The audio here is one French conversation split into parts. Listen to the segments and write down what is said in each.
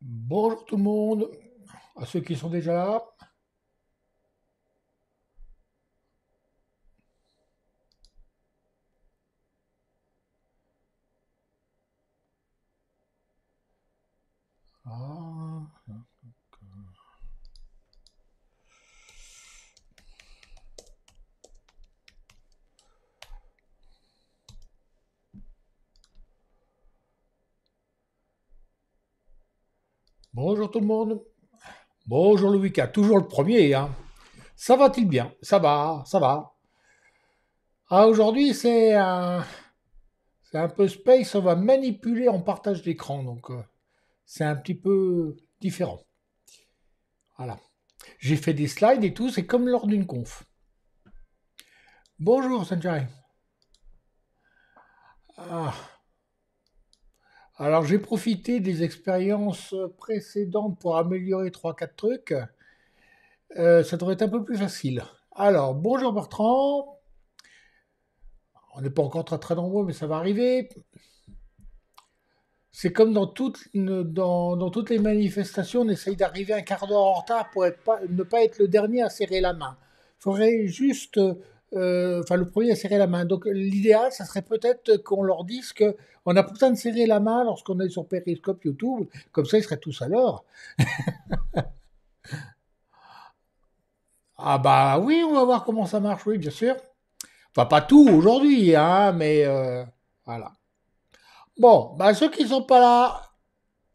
Bonjour tout le monde, à ceux qui sont déjà là, Bonjour tout le monde. Bonjour le week Toujours le premier. Hein. Ça va-t-il bien Ça va, ça va. Ah, aujourd'hui, c'est un... c'est un peu space. On va manipuler en partage d'écran. Donc, euh, c'est un petit peu différent. Voilà. J'ai fait des slides et tout. C'est comme lors d'une conf. Bonjour, Sanjay. Ah, alors j'ai profité des expériences précédentes pour améliorer 3-4 trucs. Euh, ça devrait être un peu plus facile. Alors, bonjour Bertrand. On n'est pas encore très, très nombreux, mais ça va arriver. C'est comme dans, toutes les manifestations, on essaye d'arriver un quart d'heure en retard pour être ne pas être le dernier à serrer la main. Il faudrait juste euh, enfin le premier à serrer la main. Donc l'idéal, ça serait peut-être qu'on leur dise que on a pourtant serrer la main lorsqu'on est sur Periscope YouTube, comme ça ils seraient tous à l'heure. ah bah oui, on va voir comment ça marche, oui, bien sûr. Enfin pas tout aujourd'hui, hein, mais euh, voilà. Bon, bah ceux qui sont pas là,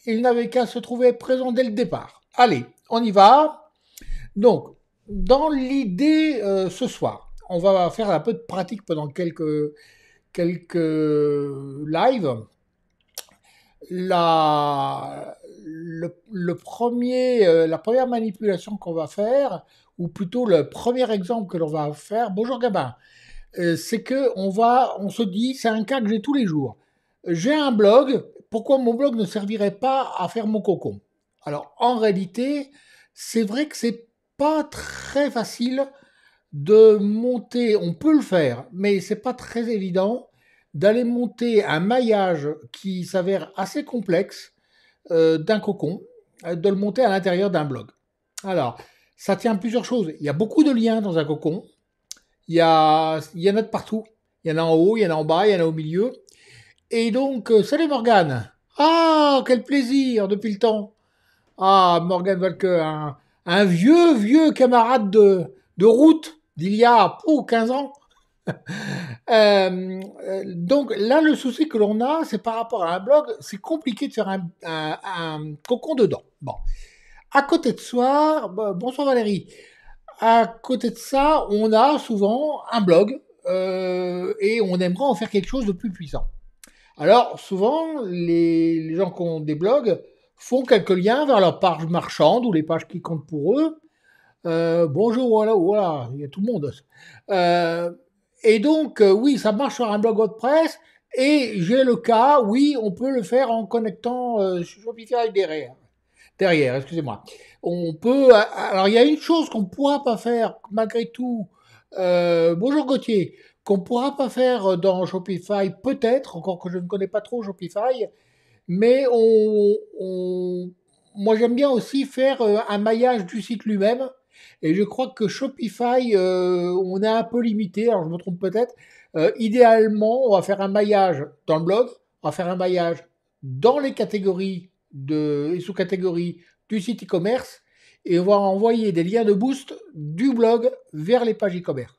ils n'avaient qu'à se trouver présents dès le départ. Allez, on y va. Donc, dans l'idée euh, ce soir, on va faire un peu de pratique pendant quelques, quelques lives. La, le, premier, euh, la première manipulation qu'on va faire, ou plutôt le premier exemple que l'on va faire, bonjour Gabin, euh, c'est que on va, on se dit, c'est un cas que j'ai tous les jours. J'ai un blog, pourquoi mon blog ne servirait pas à faire mon cocon Alors en réalité, c'est vrai que c'est pas très facile de monter, on peut le faire, mais c'est pas très évident, d'aller monter un maillage qui s'avère assez complexe euh, d'un cocon, euh, de le monter à l'intérieur d'un blog. Alors, ça tient à plusieurs choses. Il y a beaucoup de liens dans un cocon. Il y, a, il y en a de partout. Il y en a en haut, il y en a en bas, il y en a au milieu. Et donc, euh, salut Morgane Ah, quel plaisir depuis le temps Ah, Morgane Valke, un, un vieux, vieux camarade de, de route d'il y a ou 15 ans. Euh, euh, donc là, le souci que l'on a, c'est par rapport à un blog, c'est compliqué de faire un, cocon dedans. Bon. À côté de ça, bonsoir Valérie. À côté de ça, on a souvent un blog euh, et on aimerait en faire quelque chose de plus puissant. Alors, souvent, les, gens qui ont des blogs font quelques liens vers leur page marchande ou les pages qui comptent pour eux. Euh, bonjour, voilà, voilà, il y a tout le monde. Euh, et donc, euh, oui, ça marche sur un blog WordPress. Et j'ai le cas, oui, on peut le faire en connectant Shopify derrière. Derrière, excusez-moi. On peut. Alors, il y a une chose qu'on ne pourra pas faire malgré tout. bonjour Gauthier, qu'on ne pourra pas faire dans Shopify, peut-être, encore que je ne connais pas trop Shopify, mais on moi j'aime bien aussi faire un maillage du site lui-même et je crois que Shopify, euh, on est un peu limité, alors je me trompe peut-être. Euh, idéalement, on va faire un maillage dans le blog, on va faire un maillage dans les catégories de, et sous-catégories du site e-commerce et on va envoyer des liens de boost du blog vers les pages e-commerce.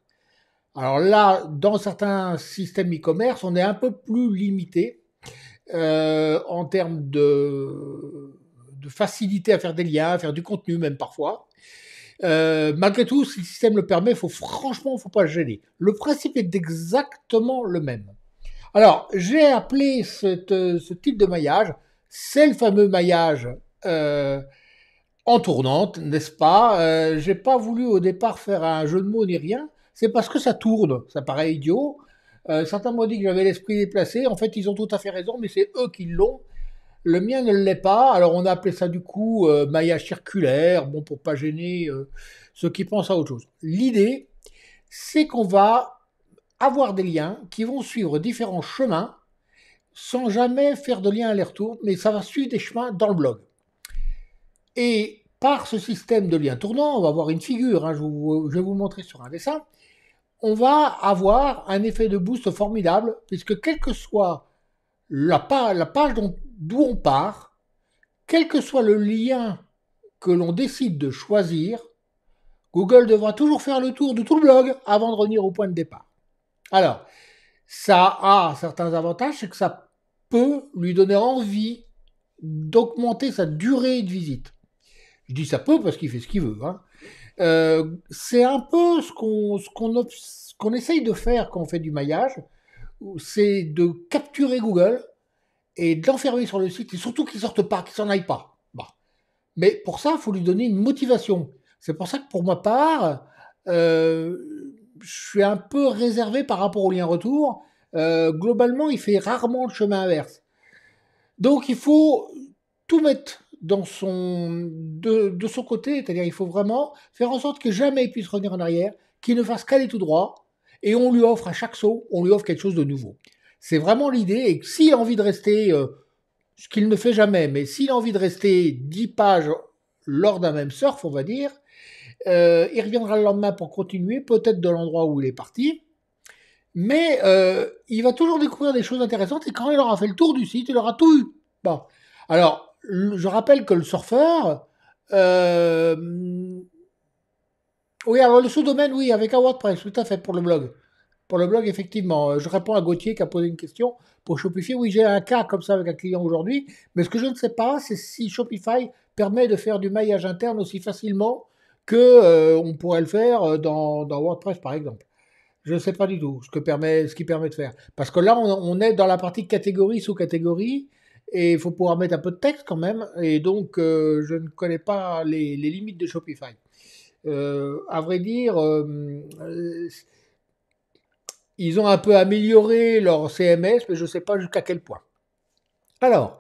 Alors là, dans certains systèmes e-commerce, on est un peu plus limité euh, en termes de, facilité à faire des liens, à faire du contenu même parfois. Euh, malgré tout, si le système le permet, faut franchement, faut pas gêner. Le principe est exactement le même. Alors, j'ai appelé euh, ce type de maillage, c'est le fameux maillage euh, en tournante, n'est-ce pas J'ai pas voulu au départ faire un jeu de mots ni rien. C'est parce que ça tourne, ça paraît idiot. certains m'ont dit que j'avais l'esprit déplacé. En fait, ils ont tout à fait raison, mais c'est eux qui l'ont. Le mien ne l'est pas. Alors on a appelé ça du coup euh, maillage circulaire, bon pour pas gêner euh, ceux qui pensent à autre chose. L'idée, c'est qu'on va avoir des liens qui vont suivre différents chemins sans jamais faire de lien aller-retour, mais ça va suivre des chemins dans le blog. Et par ce système de liens tournants, on va avoir une figure, hein, je, vais vous montrer sur un dessin, on va avoir un effet de boost formidable, puisque quelle que soit la, la page dont d'où on part, quel que soit le lien que l'on décide de choisir, Google devra toujours faire le tour de tout le blog avant de revenir au point de départ. Alors, ça a certains avantages, c'est que ça peut lui donner envie d'augmenter sa durée de visite. Je dis ça peut parce qu'il fait ce qu'il veut. Hein. Euh, c'est un peu ce qu'on ce essaye de faire quand on fait du maillage, c'est de capturer Google et de l'enfermer sur le site, et surtout qu'il sorte pas, qu'il s'en aille pas. Mais pour ça, il faut lui donner une motivation. C'est pour ça que pour ma part, euh, je suis un peu réservé par rapport au lien retour. Euh, globalement, il fait rarement le chemin inverse. Donc il faut tout mettre dans son, de, de son côté, c'est-à-dire il faut vraiment faire en sorte que jamais il puisse revenir en arrière, qu'il ne fasse qu'aller tout droit, et on lui offre à chaque saut, on lui offre quelque chose de nouveau. C'est vraiment l'idée. Et s'il a envie de rester, euh, ce qu'il ne fait jamais, mais s'il a envie de rester 10 pages lors d'un même surf, on va dire, euh, il reviendra le lendemain pour continuer, peut-être de l'endroit où il est parti. Mais euh, il va toujours découvrir des choses intéressantes et quand il aura fait le tour du site, il aura tout eu. Bon. Alors, je rappelle que le surfeur. Oui, alors le sous-domaine, oui, avec un WordPress, tout à fait, pour le blog pour le blog, effectivement. Euh, je réponds à Gauthier qui a posé une question pour Shopify. Oui, j'ai un cas comme ça avec un client aujourd'hui, mais ce que je ne sais pas, c'est si Shopify permet de faire du maillage interne aussi facilement que euh, on pourrait le faire euh, dans, WordPress, par exemple. Je ne sais pas du tout ce que permet, ce qui permet de faire. Parce que là, on, est dans la partie catégorie sous catégorie, et il faut pouvoir mettre un peu de texte quand même. Et donc, je ne connais pas les, limites de Shopify. à vrai dire, ils ont un peu amélioré leur CMS, mais je ne sais pas jusqu'à quel point. Alors,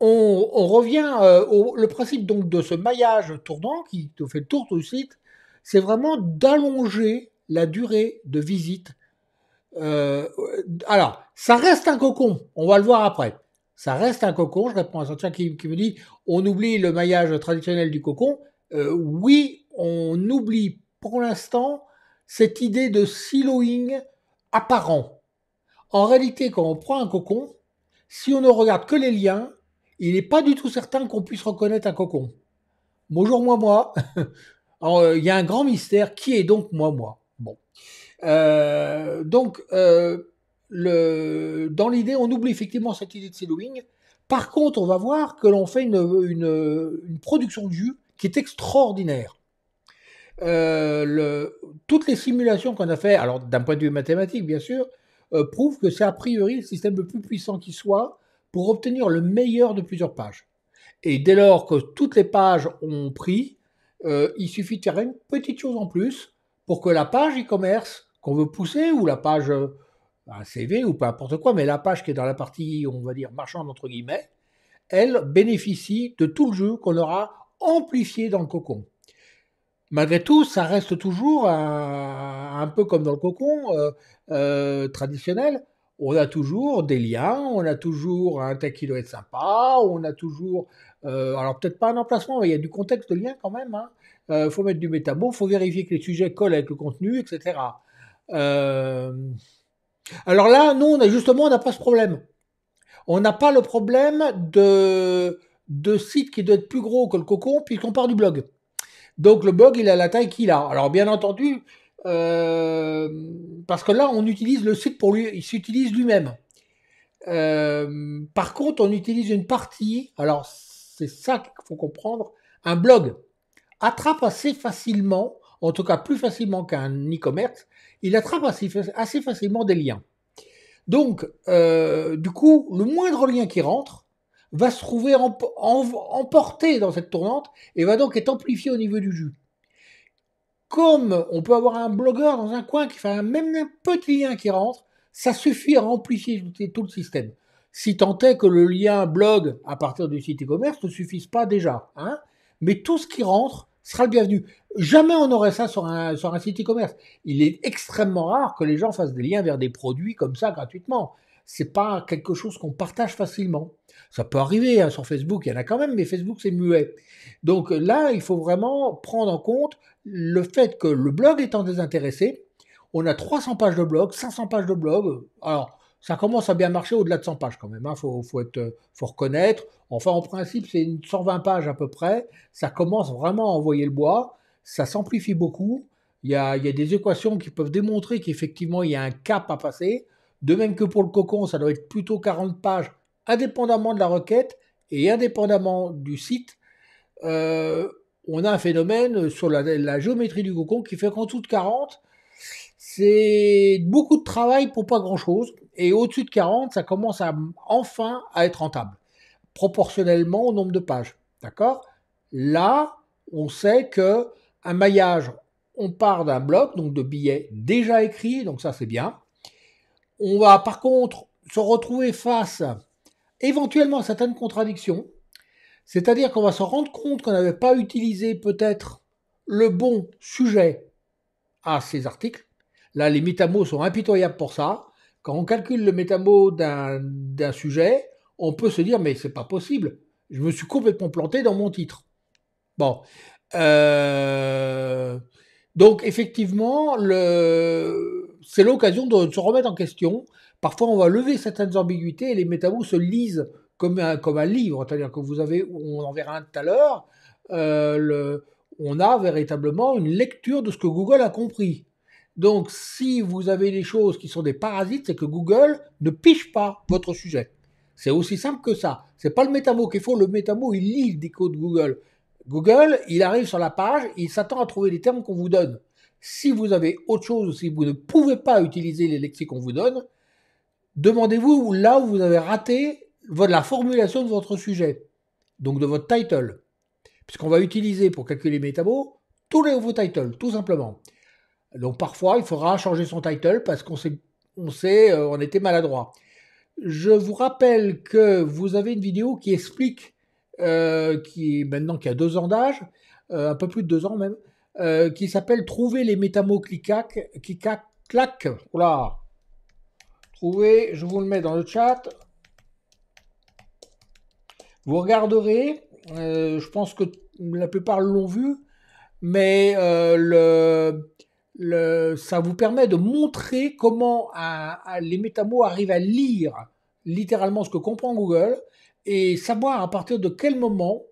on, revient euh, au le principe donc de ce maillage tournant qui te fait le tour le site, c'est vraiment d'allonger la durée de visite. Euh, alors, ça reste un cocon, on va le voir après. Ça reste un cocon, je réponds à un qui, qui me dit on oublie le maillage traditionnel du cocon. Euh, oui, on oublie pour l'instant cette idée de siloing apparent. En réalité, quand on prend un cocon, si on ne regarde que les liens, il n'est pas du tout certain qu'on puisse reconnaître un cocon. Bonjour moi moi. Euh, il y a un grand mystère. Qui est donc moi moi Bon. Euh, donc euh, dans l'idée, on oublie effectivement cette idée de siloing. Par contre, on va voir que l'on fait une, une production de jus qui est extraordinaire. Euh, toutes les simulations qu'on a fait, alors d'un point de vue mathématique bien sûr, euh, prouvent que c'est a priori le système le plus puissant qui soit pour obtenir le meilleur de plusieurs pages. Et dès lors que toutes les pages ont pris, euh, il suffit de faire une petite chose en plus pour que la page e-commerce qu'on veut pousser ou la page un CV ou peu importe quoi, mais la page qui est dans la partie, on va dire, marchande entre guillemets, elle bénéficie de tout le jeu qu'on aura amplifié dans le cocon malgré tout, ça reste toujours un, peu comme dans le cocon euh, euh, traditionnel. On a toujours des liens, on a toujours un qui doit être sympa, on a toujours, euh, alors peut-être pas un emplacement, mais il y a du contexte de lien quand même. Il hein. faut mettre du métabo, faut vérifier que les sujets collent avec le contenu, etc. alors là, nous, justement, on n'a pas ce problème. On n'a pas le problème de, de sites qui doit être plus gros que le cocon puisqu'on part du blog. Donc le blog, il a la taille qu'il a. Alors bien entendu, euh, parce que là, on utilise le site pour lui, il s'utilise lui-même. Euh, par contre, on utilise une partie, alors c'est ça qu'il faut comprendre, un blog attrape assez facilement, en tout cas plus facilement qu'un e-commerce, il attrape assez, facilement des liens. Donc, euh, du coup, le moindre lien qui rentre, va se trouver emporté dans cette tournante et va donc être amplifié au niveau du jus. Comme on peut avoir un blogueur dans un coin qui fait un même un petit lien qui rentre, ça suffit à amplifier tout le système. Si tant est que le lien blog à partir du site e-commerce ne suffise pas déjà. Hein, mais tout ce qui rentre sera le bienvenu. Jamais on n'aurait ça sur un, sur un site e-commerce. Il est extrêmement rare que les gens fassent des liens vers des produits comme ça gratuitement c'est pas quelque chose qu'on partage facilement. Ça peut arriver hein, sur Facebook, il y en a quand même, mais Facebook c'est muet. Donc euh, là, il faut vraiment prendre en compte le fait que le blog étant désintéressé, on a 300 pages de blog, 500 pages de blog. Euh, alors, ça commence à bien marcher au-delà de 100 pages quand même, il hein. faut, euh, faut, reconnaître. Enfin, en principe, c'est 120 pages à peu près. Ça commence vraiment à envoyer le bois, ça s'amplifie beaucoup. il y a des équations qui peuvent démontrer qu'effectivement, il y a un cap à passer. De même que pour le cocon, ça doit être plutôt 40 pages, indépendamment de la requête et indépendamment du site. Euh, on a un phénomène sur la, géométrie du cocon qui fait qu'en dessous de 40, c'est beaucoup de travail pour pas grand-chose. Et au-dessus de 40, ça commence à, enfin à être rentable, proportionnellement au nombre de pages. D'accord Là, on sait que un maillage, on part d'un bloc, donc de billets déjà écrits, donc ça c'est bien. On va par contre se retrouver face éventuellement à certaines contradictions, c'est-à-dire qu'on va se rendre compte qu'on n'avait pas utilisé peut-être le bon sujet à ces articles. Là, les métamos sont impitoyables pour ça. Quand on calcule le métamo d'un sujet, on peut se dire mais c'est pas possible, je me suis complètement planté dans mon titre. Bon. Euh, donc effectivement, le c'est l'occasion de se remettre en question. Parfois, on va lever certaines ambiguïtés et les métamos se lisent comme un, comme un livre. C'est-à-dire que vous avez, on en verra un tout à l'heure, euh, on a véritablement une lecture de ce que Google a compris. Donc, si vous avez des choses qui sont des parasites, c'est que Google ne piche pas votre sujet. C'est aussi simple que ça. Ce n'est pas le métamo qu'il faut. Le métamo, il lit le codes Google. Google, il arrive sur la page, il s'attend à trouver les termes qu'on vous donne. Si vous avez autre chose, si vous ne pouvez pas utiliser les lexiques qu'on vous donne, demandez-vous là où vous avez raté la formulation de votre sujet, donc de votre title. Puisqu'on va utiliser pour calculer mes tous les nouveaux titles, tout simplement. Donc parfois, il faudra changer son title parce qu'on sait, on euh, était maladroit. Je vous rappelle que vous avez une vidéo qui explique, euh, qui maintenant qui a deux ans d'âge, euh, un peu plus de deux ans même, euh, qui s'appelle Trouver les métamaux qui clac. Voilà. Trouver, je vous le mets dans le chat. Vous regarderez, euh, je pense que la plupart l'ont vu, mais euh, le, ça vous permet de montrer comment les métamots arrivent à lire littéralement ce que comprend Google et savoir à partir de quel moment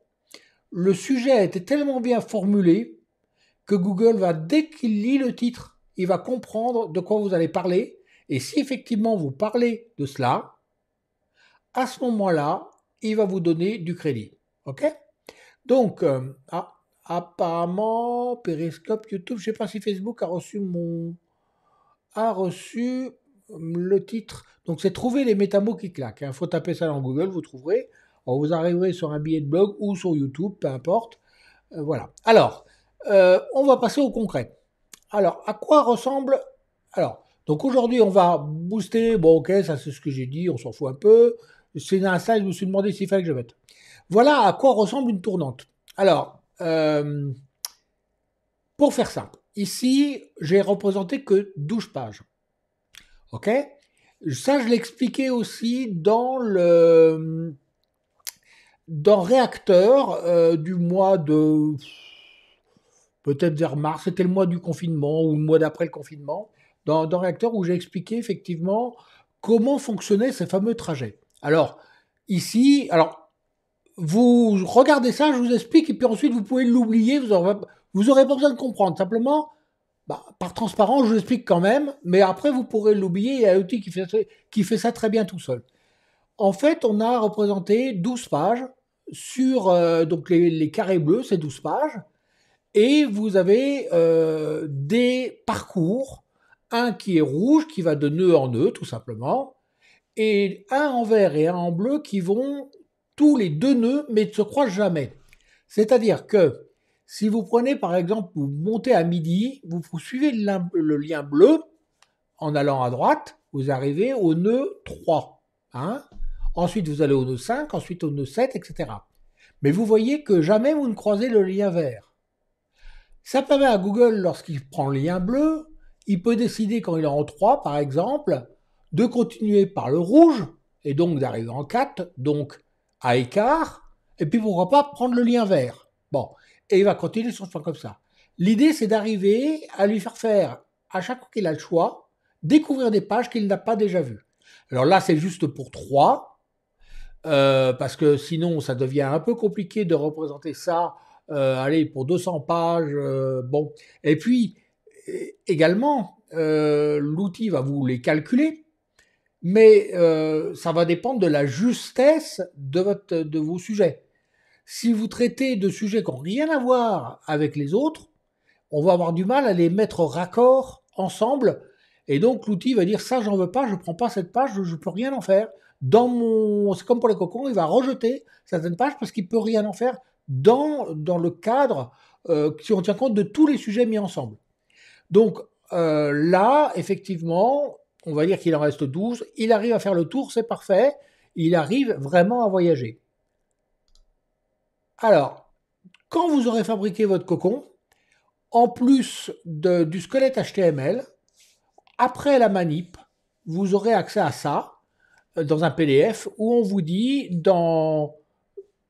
le sujet a été tellement bien formulé que Google va, dès qu'il lit le titre, il va comprendre de quoi vous allez parler. Et si effectivement vous parlez de cela, à ce moment-là, il va vous donner du crédit. OK Donc, euh, ah, apparemment, Periscope, YouTube, je ne sais pas si Facebook a reçu mon... a reçu euh, le titre. Donc, c'est trouver les métamots qui claquent. Il hein. faut taper ça dans Google, vous trouverez. vous arriverez sur un billet de blog ou sur YouTube, peu importe. Euh, voilà. Alors, euh, on va passer au concret. Alors, à quoi ressemble... Alors, donc aujourd'hui, on va booster. Bon, ok, ça c'est ce que j'ai dit, on s'en fout un peu. C'est un ça, je me suis demandé s'il fallait que je mette. Voilà à quoi ressemble une tournante. Alors, euh, pour faire simple, ici, j'ai représenté que 12 pages. Ok Ça, je l'expliquais aussi dans le... Dans Réacteur euh, du mois de peut-être vers mars, C'était le mois du confinement ou le mois d'après le confinement, dans, dans Réacteur, où j'ai expliqué effectivement comment fonctionnaient ces fameux trajets. Alors, ici, alors, vous regardez ça, je vous explique, et puis ensuite vous pouvez l'oublier, vous n'aurez vous aurez pas besoin de comprendre. Simplement, bah, par transparence, je vous explique quand même, mais après vous pourrez l'oublier, il y a un outil qui fait, qui fait ça très bien tout seul. En fait, on a représenté 12 pages sur euh, donc les, les, carrés bleus, ces 12 pages. Et vous avez euh, des parcours, un qui est rouge, qui va de nœud en nœud, tout simplement, et un en vert et un en bleu qui vont tous les deux nœuds, mais ne se croisent jamais. C'est-à-dire que si vous prenez, par exemple, vous montez à midi, vous suivez le lien bleu, en allant à droite, vous arrivez au nœud 3. Hein. ensuite, vous allez au nœud 5, ensuite au nœud 7, etc. Mais vous voyez que jamais vous ne croisez le lien vert. Ça permet à Google, lorsqu'il prend le lien bleu, il peut décider quand il est en 3, par exemple, de continuer par le rouge, et donc d'arriver en 4, donc à écart, et puis pourquoi pas prendre le lien vert. Bon, et il va continuer son point comme ça. L'idée, c'est d'arriver à lui faire faire, à chaque fois qu'il a le choix, découvrir des pages qu'il n'a pas déjà vues. Alors là, c'est juste pour 3, euh, parce que sinon, ça devient un peu compliqué de représenter ça euh, allez, pour 200 pages, euh, bon. Et puis, également, euh, l'outil va vous les calculer, mais ça va dépendre de la justesse de, vos sujets. Si vous traitez de sujets qui n'ont rien à voir avec les autres, on va avoir du mal à les mettre raccord ensemble. Et donc l'outil va dire ça j'en veux pas, je prends pas cette page, je, ne peux rien en faire. Dans mon, c'est comme pour les cocons, il va rejeter certaines pages parce qu'il peut rien en faire dans, dans le cadre euh, si on tient compte de tous les sujets mis ensemble. Donc euh, là, effectivement, on va dire qu'il en reste 12. Il arrive à faire le tour, c'est parfait. Il arrive vraiment à voyager. Alors, quand vous aurez fabriqué votre cocon, en plus du squelette HTML, après la manip, vous aurez accès à ça euh, dans un PDF où on vous dit dans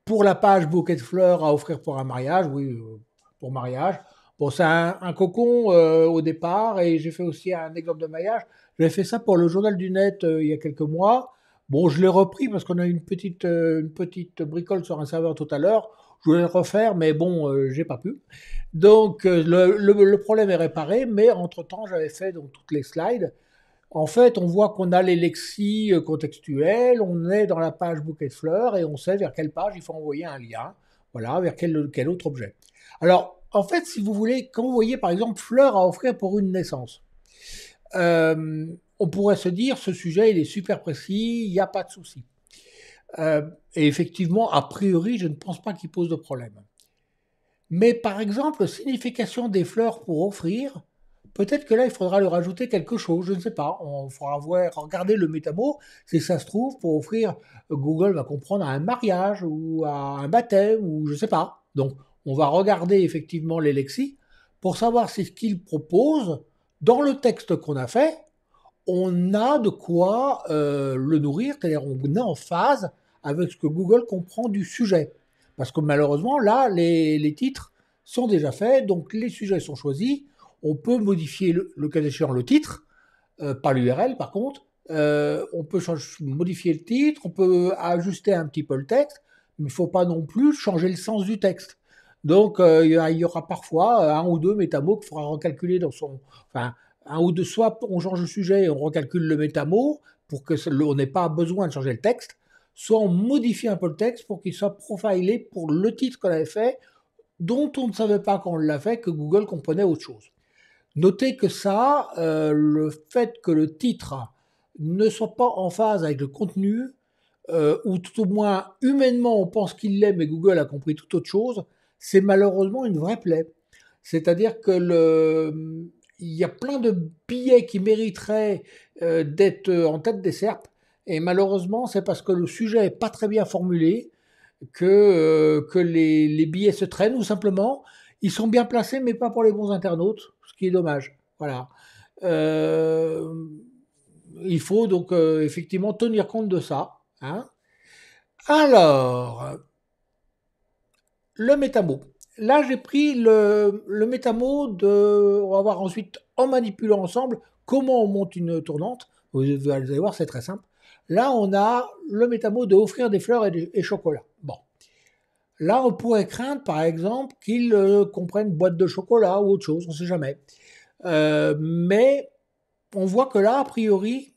pour la page bouquet de fleurs à offrir pour un mariage, oui, euh, pour mariage. Bon, c'est un, cocon euh, au départ, et j'ai fait aussi un exemple de mariage, j'ai fait ça pour le journal du net euh, il y a quelques mois. Bon, je l'ai repris parce qu'on a eu une petite, une petite bricole sur un serveur tout à l'heure. Je voulais le refaire, mais bon, j'ai pas pu. Donc, le, le, problème est réparé, mais entre-temps, j'avais fait donc, toutes les slides. En fait, on voit qu'on a les lexies euh, contextuels, on est dans la page bouquet de fleurs et on sait vers quelle page il faut envoyer un lien, voilà, vers quel, autre objet. Alors, en fait, si vous voulez, quand vous voyez par exemple fleurs à offrir pour une naissance, euh, on pourrait se dire ce sujet il est super précis, il n'y a pas de souci. Euh, et effectivement, a priori, je ne pense pas qu'il pose de problème. Mais par exemple, signification des fleurs pour offrir, Peut-être que là, il faudra leur rajouter quelque chose, je ne sais pas. On faudra voir, regarder le métabo si ça se trouve, pour offrir, euh, Google va comprendre à un mariage ou à un baptême ou je ne sais pas. Donc, on va regarder effectivement les pour savoir si ce qu'il propose. dans le texte qu'on a fait, on a de quoi euh, le nourrir, c'est-à-dire on est en phase avec ce que Google comprend du sujet. Parce que malheureusement, là, les titres sont déjà faits, donc les sujets sont choisis, on peut modifier, le, cas échéant, le titre, euh, pas l'URL par contre. Euh, on peut modifier le titre, on peut ajuster un petit peu le texte, mais il ne faut pas non plus changer le sens du texte. Donc euh, il y aura parfois un ou deux métamots qu'il faudra recalculer dans son... Enfin, un ou deux, soit on change le sujet et on recalcule le métamot pour que n'ait pas besoin de changer le texte, soit on modifie un peu le texte pour qu'il soit profilé pour le titre qu'on avait fait, dont on ne savait pas quand on l'a fait que Google comprenait autre chose. Notez que ça, euh, le fait que le titre ne soit pas en phase avec le contenu, euh, ou tout au moins humainement on pense qu'il l'est, mais Google a compris tout autre chose, c'est malheureusement une vraie plaie. C'est-à-dire que le... il y a plein de billets qui mériteraient euh, d'être en tête des serpes, et malheureusement c'est parce que le sujet n'est pas très bien formulé que, les billets se traînent, ou simplement ils sont bien placés, mais pas pour les bons internautes est dommage. Voilà. Euh, il faut donc euh, effectivement tenir compte de ça. Hein. Alors, le métamo. Là, j'ai pris le, le de. On va voir ensuite, en manipulant ensemble, comment on monte une tournante. Vous, allez voir, c'est très simple. Là, on a le métamo de offrir des fleurs et, des, chocolats chocolat. Bon. Là, on pourrait craindre, par exemple, qu'ils euh, comprennent boîte de chocolat ou autre chose, on ne sait jamais. Euh, mais on voit que là, a priori,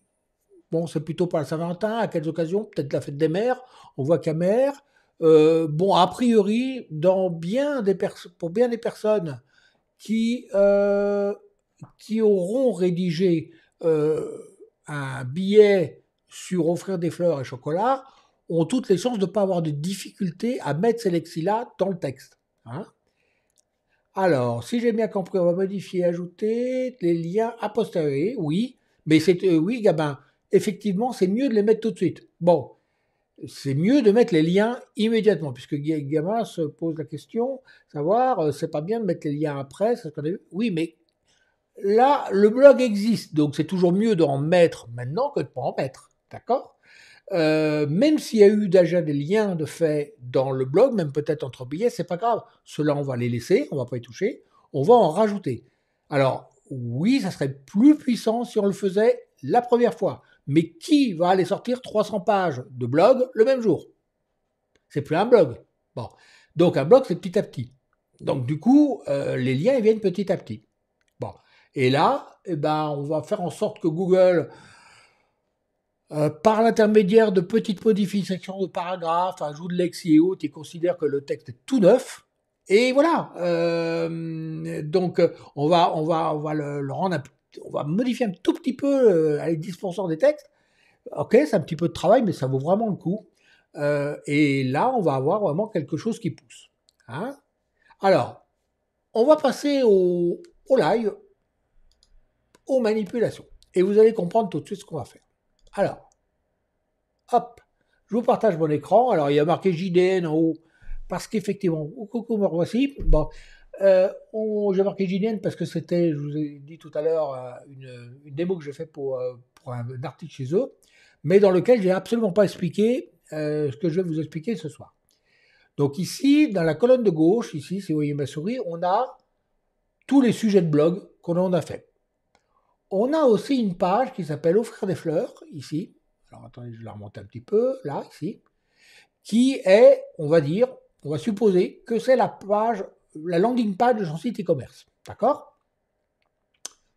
bon, c'est plutôt pas le Saint-Valentin, à quelles occasions Peut-être la fête des mères, on voit qu'à mère. Euh, bon, a priori, pour bien des personnes qui auront rédigé un billet sur offrir des fleurs et chocolat, ont toutes les chances de ne pas avoir de difficulté à mettre ces lexis là dans le texte. Hein. Alors, si j'ai bien compris, on va modifier, ajouter les liens a posteriori, oui, mais c'est euh, oui, Gabin, effectivement, c'est mieux de les mettre tout de suite. Bon, c'est mieux de mettre les liens immédiatement, puisque Gabin se pose la question, savoir, euh, c'est pas bien de mettre les liens après, Oui, mais là, le blog existe, donc c'est toujours mieux d'en mettre maintenant que de pas en mettre, d'accord euh, même s'il y a eu déjà des liens de fait dans le blog, même peut-être entre billets, c'est pas grave. Cela, on va les laisser, on va pas y toucher, on va en rajouter. Alors, oui, ça serait plus puissant si on le faisait la première fois. Mais qui va aller sortir 300 pages de blog le même jour C'est plus un blog. Bon. Donc, un blog, c'est petit à petit. Donc, du coup, euh, les liens, viennent petit à petit. Bon. Et là, eh ben, on va faire en sorte que Google euh, par l'intermédiaire de petites modifications de paragraphes, ajout de lexi et autres, ils considèrent que le texte est tout neuf. Et voilà. Euh, donc on va, on va, le, rendre, on va modifier un tout petit peu, euh, les dispensants des textes. Ok, c'est un petit peu de travail, mais ça vaut vraiment le coup. et là, on va avoir vraiment quelque chose qui pousse. Hein. Alors, on va passer au, au live, aux manipulations. Et vous allez comprendre tout de suite ce qu'on va faire. Alors, hop, je vous partage mon écran. Alors, il y a marqué JDN en haut, parce qu'effectivement, coucou, me revoici. Bon, euh, j'ai marqué JDN parce que c'était, je vous ai dit tout à l'heure, euh, une, démo que j'ai fait pour, euh, un, article chez eux, mais dans lequel je n'ai absolument pas expliqué ce que je vais vous expliquer ce soir. Donc ici, dans la colonne de gauche, ici, si vous voyez ma souris, on a tous les sujets de blog qu'on en a fait. On a aussi une page qui s'appelle Offrir des fleurs, ici. Alors attendez, je la remonter un petit peu, là, ici. Qui est, on va dire, on va supposer que c'est la page, la landing page de son site e-commerce. D'accord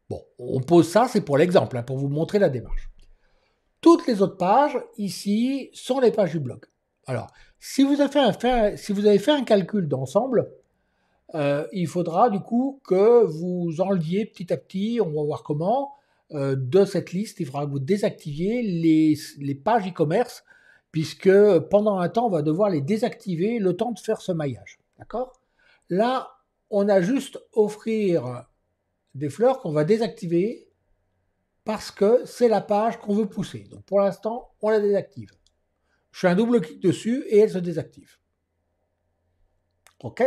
Bon, on pose ça, c'est pour l'exemple, hein, pour vous montrer la démarche. Toutes les autres pages, ici, sont les pages du blog. Alors, si vous avez fait un calcul d'ensemble, euh, il faudra du coup que vous enleviez petit à petit, on va voir comment, euh, de cette liste, il faudra que vous désactiviez les, les pages e-commerce, puisque pendant un temps, on va devoir les désactiver le temps de faire ce maillage. D'accord Là, on a juste offrir des fleurs qu'on va désactiver parce que c'est la page qu'on veut pousser. Donc pour l'instant, on la désactive. Je fais un double clic dessus et elle se désactive. OK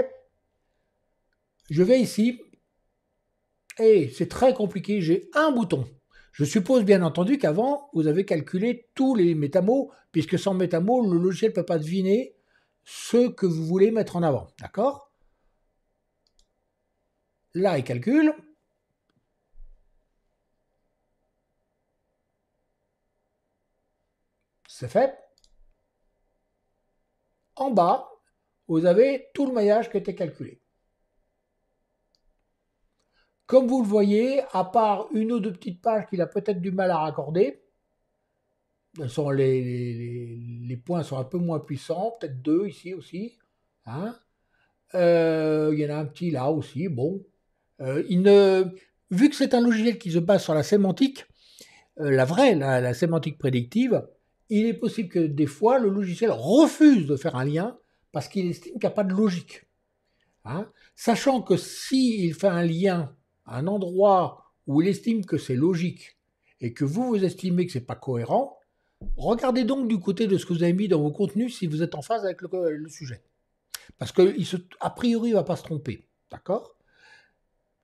je vais ici, et c'est très compliqué, j'ai un bouton. Je suppose bien entendu qu'avant, vous avez calculé tous les métamaux, puisque sans métamaux, le logiciel ne peut pas deviner ce que vous voulez mettre en avant. D'accord Là, il calcule. C'est fait. En bas, vous avez tout le maillage qui était calculé. Comme vous le voyez, à part une ou deux petites pages qu'il a peut-être du mal à raccorder, les, points sont un peu moins puissants, peut-être deux ici aussi. Hein euh, il y en a un petit là aussi, bon. Euh, il ne, vu que c'est un logiciel qui se base sur la sémantique, euh, la vraie, la, sémantique prédictive, il est possible que des fois le logiciel refuse de faire un lien parce qu'il estime qu'il n'y a pas de logique. Hein Sachant que s'il fait un lien un endroit où il estime que c'est logique et que vous, vous estimez que n'est pas cohérent, regardez donc du côté de ce que vous avez mis dans vos contenus si vous êtes en phase avec le, sujet. Parce qu'il a priori, il va pas se tromper. D'accord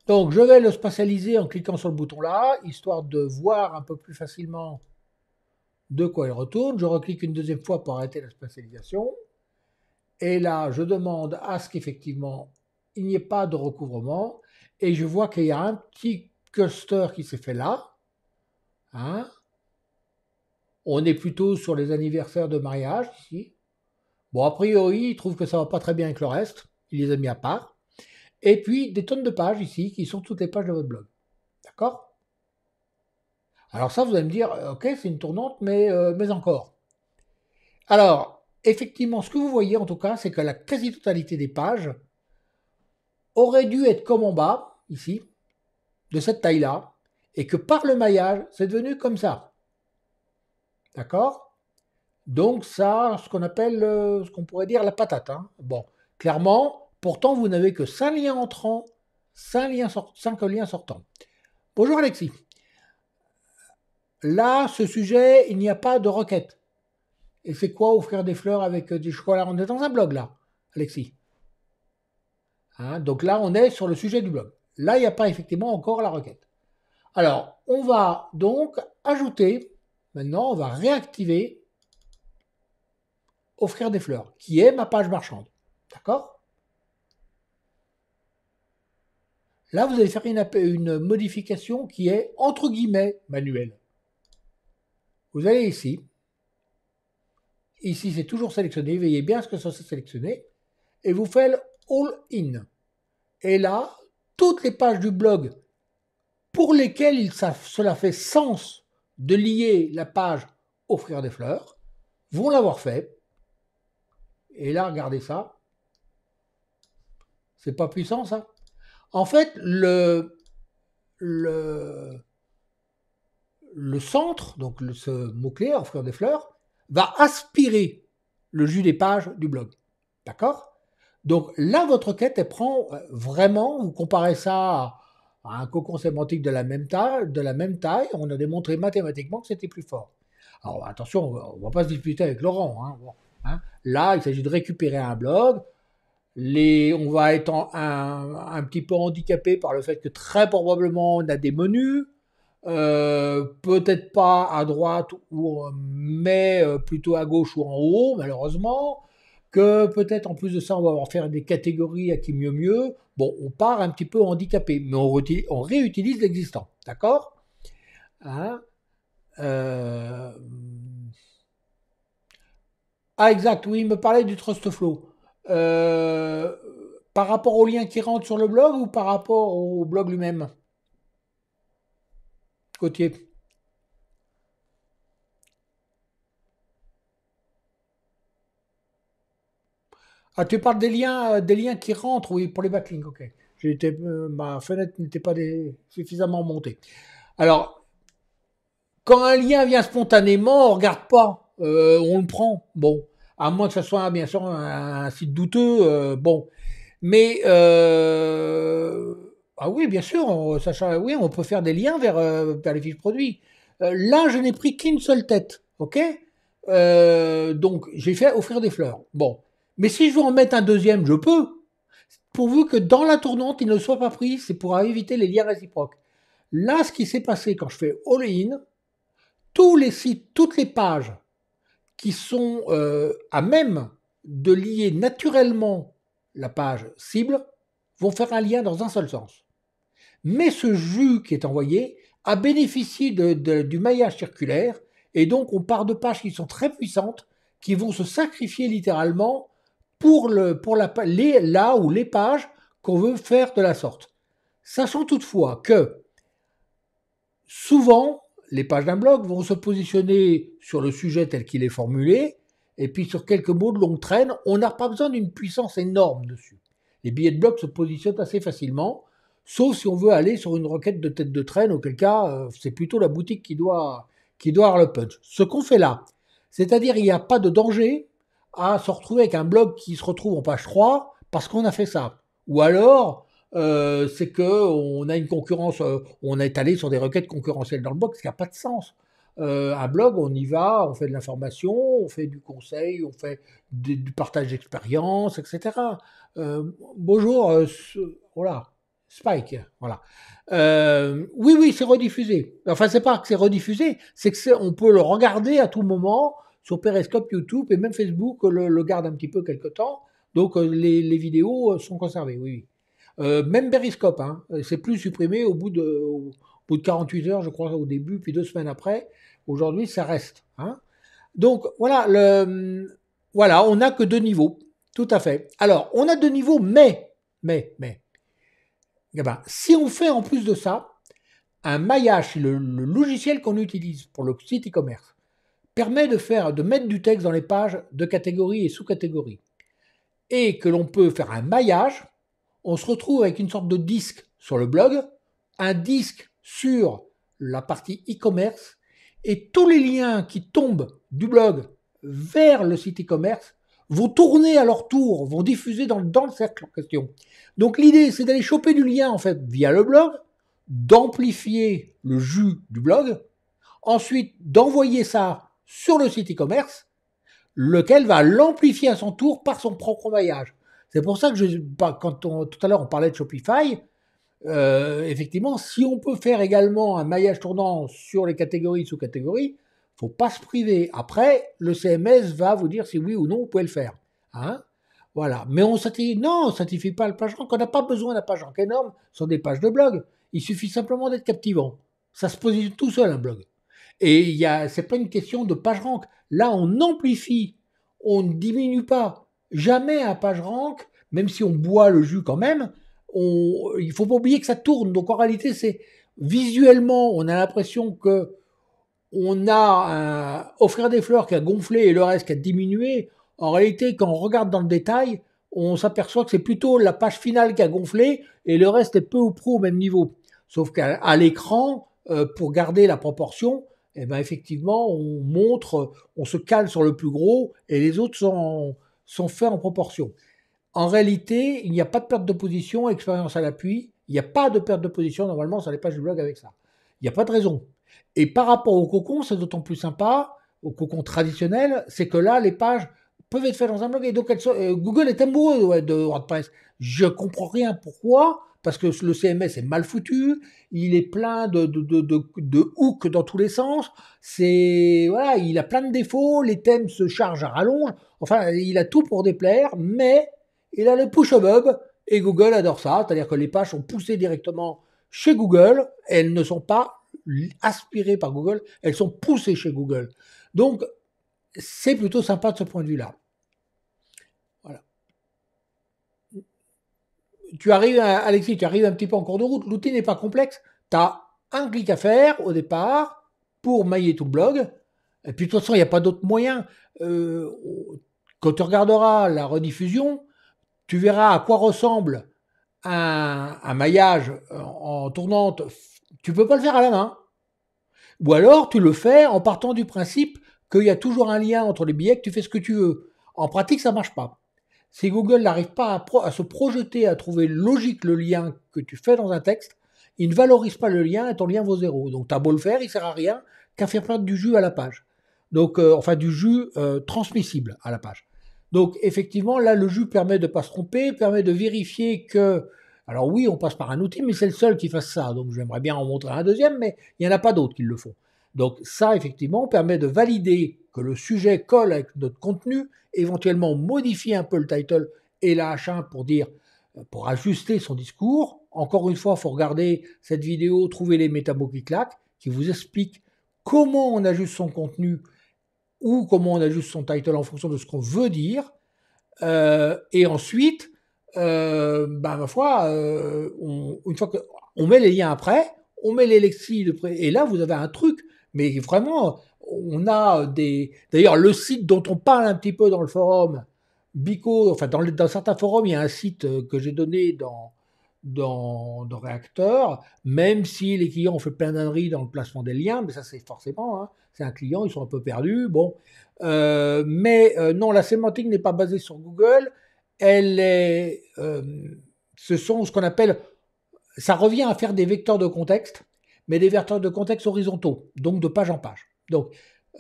Donc, je vais le spatialiser en cliquant sur le bouton là, histoire de voir un peu plus facilement de quoi il retourne. Je reclique une deuxième fois pour arrêter la spatialisation. Et là, je demande à ce qu'effectivement, il n'y ait pas de recouvrement et je vois qu'il y a un petit cluster qui s'est fait là. Hein on est plutôt sur les anniversaires de mariage ici. Bon, a priori, il trouve que ça va pas très bien avec le reste. Il les a mis à part. Et puis, des tonnes de pages ici, qui sont toutes les pages de votre blog. D'accord Alors ça, vous allez me dire, euh, ok, c'est une tournante, mais, euh, mais encore. Alors, effectivement, ce que vous voyez en tout cas, c'est que la quasi-totalité des pages aurait dû être comme en bas, ici, de cette taille-là, et que par le maillage, c'est devenu comme ça. D'accord Donc ça, ce qu'on appelle, euh, ce qu'on pourrait dire la patate. Hein. Bon, clairement, pourtant, vous n'avez que 5 liens entrants, 5 liens, 5 liens sortants. Bonjour Alexis. Là, ce sujet, il n'y a pas de requête. Et c'est quoi offrir des fleurs avec euh, du chocolat On est dans un blog là, Alexis. Hein. donc là, on est sur le sujet du blog. Là, il n'y a pas effectivement encore la requête. Alors, on va donc ajouter, maintenant, on va réactiver offrir des fleurs, qui est ma page marchande. D'accord Là, vous allez faire une, modification qui est entre guillemets manuelle. Vous allez ici. Ici, c'est toujours sélectionné. Veillez bien à ce que ça soit sélectionné. Et vous faites All In. Et là, toutes les pages du blog pour lesquelles il, ça, cela fait sens de lier la page Offrir des fleurs vont l'avoir fait. Et là, regardez ça. C'est pas puissant ça. En fait, le, le, le centre, donc ce mot-clé, offrir des fleurs, va aspirer le jus des pages du blog. D'accord donc là, votre quête, elle prend euh, vraiment, vous comparez ça à, un cocon sémantique de la, même taille, de la même taille, on a démontré mathématiquement que c'était plus fort. Alors attention, on ne va pas se disputer avec Laurent. Hein, hein. Là, il s'agit de récupérer un blog. on va être un, petit peu handicapé par le fait que très probablement on a des menus, euh, peut-être pas à droite, ou, mais euh, plutôt à gauche ou en haut, malheureusement que peut-être en plus de ça, on va en faire des catégories à qui mieux mieux. Bon, on part un petit peu handicapé, mais on, on réutilise l'existant, d'accord hein euh, Ah, exact, oui, me parlait du Trust Flow. Euh, par rapport au lien qui rentre sur le blog ou par rapport au blog lui-même Côté. Ah, tu parles des liens, euh, des liens qui rentrent, oui, pour les backlinks, ok. Euh, ma fenêtre n'était pas suffisamment montée. Alors, quand un lien vient spontanément, on ne regarde pas, euh, on le prend. Bon, à moins que ce soit bien sûr un, site douteux, bon. Mais, ah oui, bien sûr, on, sachant, oui, on peut faire des liens vers, vers les fiches produits. là, je n'ai pris qu'une seule tête, ok donc, j'ai fait offrir des fleurs. Bon, mais si je veux en mettre un deuxième, je peux. Pourvu que dans la tournante, il ne soit pas pris, c'est pour éviter les liens réciproques. Là, ce qui s'est passé quand je fais all-in, tous les sites, toutes les pages qui sont euh, à même de lier naturellement la page cible vont faire un lien dans un seul sens. Mais ce jus qui est envoyé a bénéficié du maillage circulaire et donc on part de pages qui sont très puissantes, qui vont se sacrifier littéralement pour, la, les, là ou les pages qu'on veut faire de la sorte. Sachant toutefois que souvent, les pages d'un blog vont se positionner sur le sujet tel qu'il est formulé, et puis sur quelques mots de longue traîne, on n'a pas besoin d'une puissance énorme dessus. Les billets de blog se positionnent assez facilement, sauf si on veut aller sur une requête de tête de traîne, auquel cas euh, c'est plutôt la boutique qui doit, qui doit avoir le punch. Ce qu'on fait là, c'est-à-dire il n'y a pas de danger à se retrouver avec un blog qui se retrouve en page 3 parce qu'on a fait ça. Ou alors, euh, c'est que on a une concurrence, euh, on est allé sur des requêtes concurrentielles dans le blog, ce qui n'a pas de sens. Euh, un blog, on y va, on fait de l'information, on fait du conseil, on fait du partage d'expérience, etc. bonjour, voilà, Spike, voilà. oui, oui, c'est rediffusé. Enfin, c'est pas que c'est rediffusé, c'est que on peut le regarder à tout moment sur Periscope, YouTube et même Facebook euh, le, garde un petit peu quelque temps. Donc euh, les, vidéos euh, sont conservées, oui. même Periscope, hein, c'est plus supprimé au bout, de, de 48 heures, je crois, au début, puis deux semaines après. Aujourd'hui, ça reste. Hein. Donc voilà, voilà, on n'a que deux niveaux. Tout à fait. Alors, on a deux niveaux, mais, mais, mais. Eh ben, si on fait en plus de ça un maillage, le logiciel qu'on utilise pour le site e-commerce, permet de faire, de mettre du texte dans les pages de catégories et sous-catégories. Et que l'on peut faire un maillage, on se retrouve avec une sorte de disque sur le blog, un disque sur la partie e-commerce, et tous les liens qui tombent du blog vers le site e-commerce vont tourner à leur tour, vont diffuser dans, dans le cercle en question. Donc l'idée, c'est d'aller choper du lien, en fait, via le blog, d'amplifier le jus du blog, ensuite d'envoyer ça sur le site e-commerce, lequel va l'amplifier à son tour par son propre maillage. C'est pour ça que je, bah, quand tout à l'heure on parlait de Shopify, euh, effectivement, si on peut faire également un maillage tournant sur les catégories sous-catégories, faut pas se priver. Après, le CMS va vous dire si oui ou non vous pouvez le faire. Hein voilà. Mais on ne non, on certifie pas le page rank. On n'a pas besoin d'un page rank énorme sont des pages de blog. Il suffit simplement d'être captivant. Ça se pose tout seul un blog. Et il y c'est pas une question de page rank Là, on amplifie, on ne diminue pas. Jamais à rank même si on boit le jus quand même, on, il faut pas oublier que ça tourne. Donc en réalité, c'est visuellement, on a l'impression que on a un, offrir des fleurs qui a gonflé et le reste qui a diminué. En réalité, quand on regarde dans le détail, on s'aperçoit que c'est plutôt la page finale qui a gonflé et le reste est peu ou prou au même niveau. Sauf qu'à l'écran, euh, pour garder la proportion, eh ben, effectivement, on montre, on se cale sur le plus gros et les autres sont, faits en proportion. En réalité, il n'y a pas de perte de position, expérience à l'appui, il n'y a pas de perte de position normalement sur les pages du blog avec ça. Il n'y a pas de raison. Et par rapport au cocon, c'est d'autant plus sympa, au cocon traditionnel, c'est que là, les pages peuvent être faites dans un blog et donc elles sont, euh, Google est amoureux de WordPress. Je comprends rien pourquoi parce que le CMS est mal foutu, il est plein de, de, de, hooks dans tous les sens, c'est voilà, il a plein de défauts, les thèmes se chargent à rallonge, enfin, il a tout pour déplaire, mais il a le push up et Google adore ça, c'est-à-dire que les pages sont poussées directement chez Google, elles ne sont pas aspirées par Google, elles sont poussées chez Google. Donc, c'est plutôt sympa de ce point de vue-là. tu arrives, à, Alexis, tu arrives un petit peu en cours de route. L'outil n'est pas complexe. Tu as un clic à faire au départ pour mailler tout le blog. Et puis, de toute façon, il n'y a pas d'autre moyen. Euh, quand tu regarderas la rediffusion, tu verras à quoi ressemble un, maillage en, en tournante. Tu ne peux pas le faire à la main. Ou alors, tu le fais en partant du principe qu'il y a toujours un lien entre les billets, que tu fais ce que tu veux. En pratique, ça ne marche pas si Google n'arrive pas à, se projeter, à trouver logique le lien que tu fais dans un texte, il ne valorise pas le lien et ton lien vaut zéro. Donc tu as beau le faire, il sert à rien qu'à faire perdre du jus à la page. Donc, euh, enfin, du jus euh, transmissible à la page. Donc, effectivement, là, le jus permet de ne pas se tromper, permet de vérifier que. Alors, oui, on passe par un outil, mais c'est le seul qui fasse ça. Donc, j'aimerais bien en montrer un deuxième, mais il n'y en a pas d'autres qui le font. Donc, ça, effectivement, permet de valider que le sujet colle avec notre contenu, éventuellement modifier un peu le title et la H1 pour dire, euh, pour ajuster son discours. Encore une fois, il faut regarder cette vidéo, trouver les métamots qui claquent, qui vous expliquent comment on ajuste son contenu ou comment on ajuste son title en fonction de ce qu'on veut dire. Euh, et ensuite, euh, bah, ma foi, une fois qu'on met les liens après, on met les de près, et là vous avez un truc, mais vraiment, on a euh, des. D'ailleurs, le site dont on parle un petit peu dans le forum, Bico, enfin dans, certains forums, il y a un site euh, que j'ai donné dans, dans, même si les clients ont fait plein d'âneries dans le placement des liens, mais ça c'est forcément, hein, c'est un client, ils sont un peu perdus, bon. Euh, mais non, la sémantique n'est pas basée sur Google, elle est. ce sont ce qu'on appelle. Ça revient à faire des vecteurs de contexte, mais des vecteurs de contexte horizontaux, donc de page en page. Donc,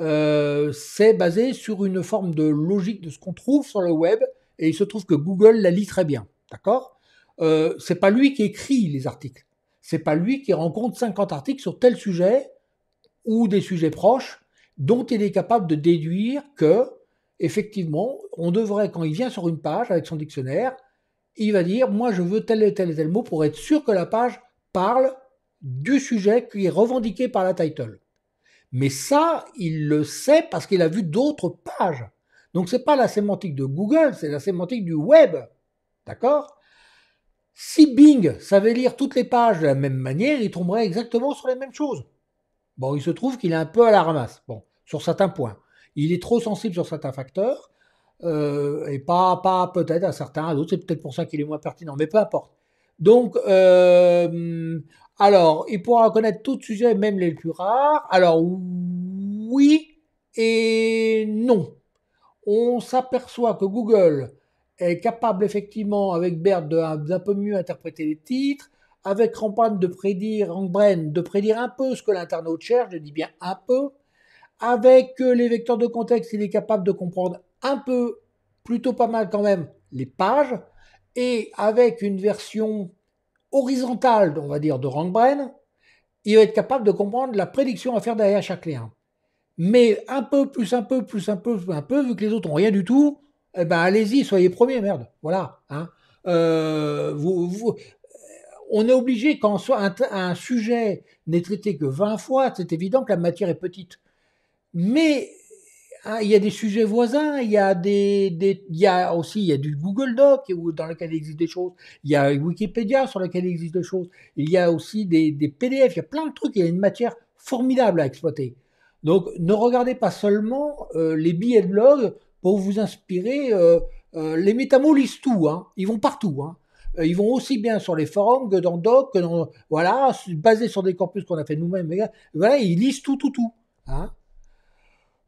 euh, c'est basé sur une forme de logique de ce qu'on trouve sur le web, et il se trouve que Google la lit très bien, d'accord euh, C'est pas lui qui écrit les articles, c'est pas lui qui rencontre 50 articles sur tel sujet ou des sujets proches dont il est capable de déduire que, effectivement, on devrait, quand il vient sur une page avec son dictionnaire, il va dire, moi je veux tel et tel et tel mot pour être sûr que la page parle du sujet qui est revendiqué par la title. Mais ça, il le sait parce qu'il a vu d'autres pages. Donc ce n'est pas la sémantique de Google, c'est la sémantique du web. D'accord Si Bing savait lire toutes les pages de la même manière, il tomberait exactement sur les mêmes choses. Bon, il se trouve qu'il est un peu à la ramasse, bon, sur certains points. Il est trop sensible sur certains facteurs, euh, et pas, peut-être à certains, à d'autres, c'est peut-être pour ça qu'il est moins pertinent, mais peu importe. Donc, euh, alors, il pourra reconnaître tout sujet, même les plus rares. Alors, oui et non. On s'aperçoit que Google est capable effectivement avec de d'un peu mieux interpréter les titres, avec Rampane de prédire, Rankbrain de prédire un peu ce que l'internaute cherche, je dis bien un peu. Avec euh, les vecteurs de contexte, il est capable de comprendre un peu, plutôt pas mal quand même, les pages. Et avec une version horizontal, on va dire, de Rankbrain, il va être capable de comprendre la prédiction à faire derrière chaque lien. Mais un peu, plus un peu, plus un peu, un peu, vu que les autres ont rien du tout, eh ben allez-y, soyez premier, merde. Voilà. Hein. Euh, vous, on est obligé, quand un, un sujet n'est traité que 20 fois, c'est évident que la matière est petite. Mais ah, il y a des sujets voisins, il y a des, il y a aussi il y a du Google Doc dans lequel il existe des choses, il y a Wikipédia sur lequel il existe des choses, il y a aussi des, PDF, il y a plein de trucs, il y a une matière formidable à exploiter. Donc ne regardez pas seulement euh, les billets de blog pour vous inspirer. Euh, euh, les métamos lisent tout, hein. ils vont partout. Hein. Ils vont aussi bien sur les forums que dans Doc, voilà, basés sur des corpus qu'on a fait nous-mêmes. Voilà, ils lisent tout, tout, tout. Hein.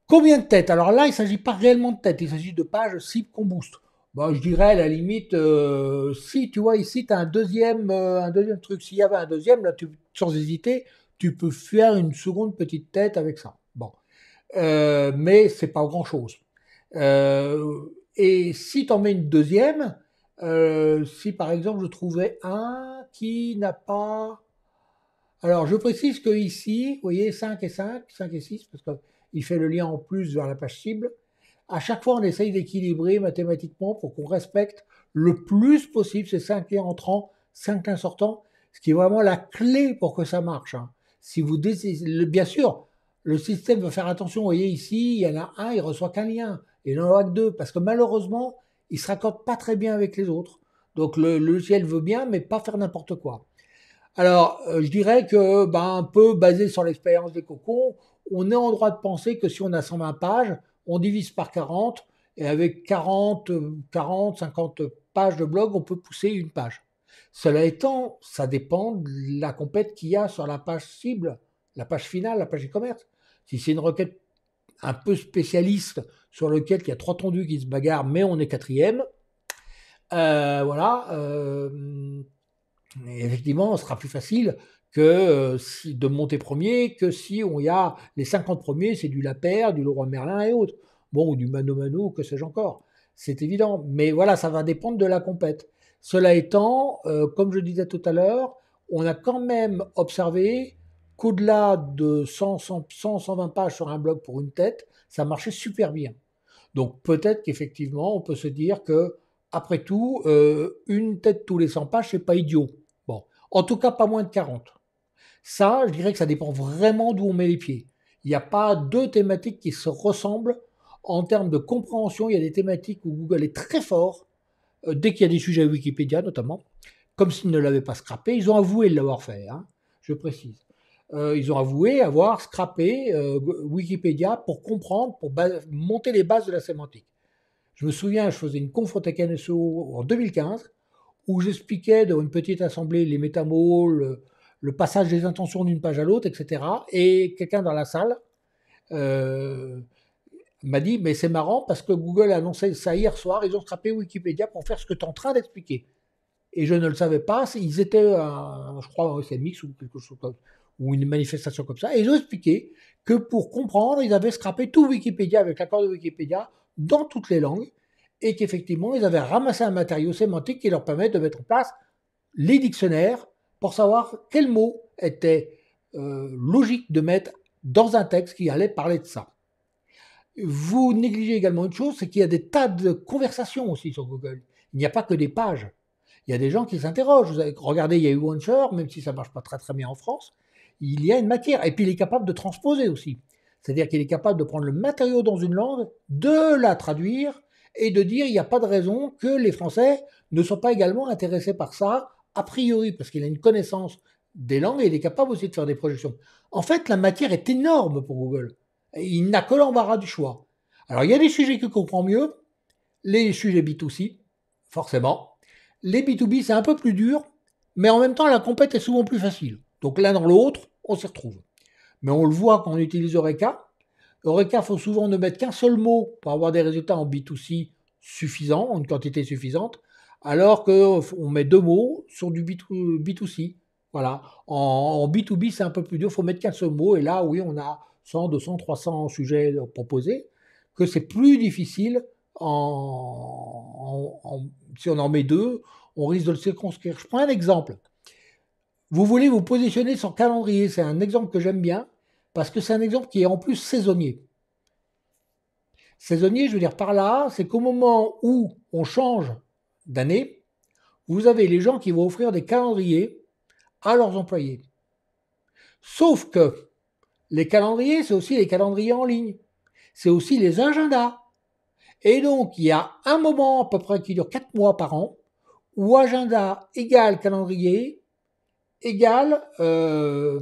Combien de têtes Alors là, il ne s'agit pas réellement de têtes, il s'agit de pages cibles qu'on booste. Bah, je dirais à la limite, euh, si tu vois ici, tu as un deuxième, euh, un deuxième truc. S'il y avait un deuxième, là, tu, sans hésiter, tu peux faire une seconde petite tête avec ça. Bon. Euh, mais c'est pas grand-chose. Euh, et si tu en mets une deuxième, si par exemple je trouvais un qui n'a pas... Alors je précise que ici, vous voyez, 5 et 5, 5 et 6, parce que il fait le lien en plus vers la page cible. À chaque fois, on essaye d'équilibrer mathématiquement pour qu'on respecte le plus possible ces 5 liens entrants, 5 liens sortants, ce qui est vraiment la clé pour que ça marche. Hein. Si vous bien sûr, le système va faire attention. Vous voyez ici, il y en a un, il reçoit qu'un lien, et il en aura que deux, parce que malheureusement, il se raccorde pas très bien avec les autres. Donc le, le logiciel veut bien, mais pas faire n'importe quoi. Alors, euh, je dirais que, ben, un peu basé sur l'expérience des cocons, on est en droit de penser que si on a 120 pages, on divise par 40, et avec 40, 40, 50 pages de blog, on peut pousser une page. Cela étant, ça dépend de la compète qu'il y a sur la page cible, la page finale, la page e-commerce. Si c'est une requête un peu spécialiste sur laquelle il y a trois tendus qui se bagarrent, mais on est quatrième, euh, voilà, euh, effectivement, ce sera plus facile que euh, si, de monter premier, que si on y a les 50 premiers, c'est du Lapère, du Laurent Merlin et autres. Bon, ou du Mano Mano, que sais-je encore. C'est évident. Mais voilà, ça va dépendre de la compète. Cela étant, euh, comme je disais tout à l'heure, on a quand même observé qu'au-delà de 100, 120 pages sur un blog pour une tête, ça marchait super bien. Donc peut-être qu'effectivement, on peut se dire que, après tout, euh, une tête tous les 100 pages, c'est pas idiot. Bon, en tout cas, pas moins de 40. Ça, je dirais que ça dépend vraiment d'où on met les pieds. Il n'y a pas deux thématiques qui se ressemblent en termes de compréhension. Il y a des thématiques où Google est très fort, euh, dès qu'il y a des sujets à Wikipédia notamment, comme s'ils ne l'avaient pas scrappé. Ils ont avoué l'avoir fait, hein, je précise. Euh, ils ont avoué avoir scrappé euh, Wikipédia pour comprendre, pour monter les bases de la sémantique. Je me souviens, je faisais une à au en 2015 où j'expliquais dans une petite assemblée les métamoles le passage des intentions d'une page à l'autre, etc. Et quelqu'un dans la salle euh, m'a dit, mais c'est marrant parce que Google a annoncé ça hier soir, ils ont scrappé Wikipédia pour faire ce que tu es en train d'expliquer. Et je ne le savais pas, ils étaient, je crois, un SMX ou quelque chose comme ou une manifestation comme ça, et ils ont expliqué que pour comprendre, ils avaient scrappé tout Wikipédia avec l'accord de Wikipédia dans toutes les langues, et qu'effectivement, ils avaient ramassé un matériau sémantique qui leur permet de mettre en place les dictionnaires pour savoir quel mot était euh, logique de mettre dans un texte qui allait parler de ça. Vous négligez également une chose, c'est qu'il y a des tas de conversations aussi sur Google. Il n'y a pas que des pages. Il y a des gens qui s'interrogent. Regardez, il y a eu Launcher, même si ça ne marche pas très très bien en France, il y a une matière. Et puis il est capable de transposer aussi. C'est-à-dire qu'il est capable de prendre le matériau dans une langue, de la traduire et de dire il n'y a pas de raison que les Français ne soient pas également intéressés par ça a priori, parce qu'il a une connaissance des langues et il est capable aussi de faire des projections. En fait, la matière est énorme pour Google. Il n'a que l'embarras du choix. Alors, il y a des sujets qu'il comprend mieux, les sujets B2C, forcément. Les B2B, c'est un peu plus dur, mais en même temps, la compète est souvent plus facile. Donc, l'un dans l'autre, on s'y retrouve. Mais on le voit quand on utilise Eureka. Eureka, faut souvent ne mettre qu'un seul mot pour avoir des résultats en B2C suffisants, en une quantité suffisante alors qu'on met deux mots sur du B2C. Voilà. En, B2B, c'est un peu plus dur, il faut mettre qu'un seul mot, et là, oui, on a 100, 200, 300 sujets proposés, que c'est plus difficile si on en met deux, on risque de le circonscrire. Je prends un exemple. Vous voulez vous positionner sur calendrier, c'est un exemple que j'aime bien, parce que c'est un exemple qui est en plus saisonnier. Saisonnier, je veux dire par là, c'est qu'au moment où on change d'année, vous avez les gens qui vont offrir des calendriers à leurs employés. Sauf que les calendriers, c'est aussi les calendriers en ligne. C'est aussi les agendas. Et donc, il y a un moment à peu près qui dure 4 mois par an où agenda égale calendrier égale euh,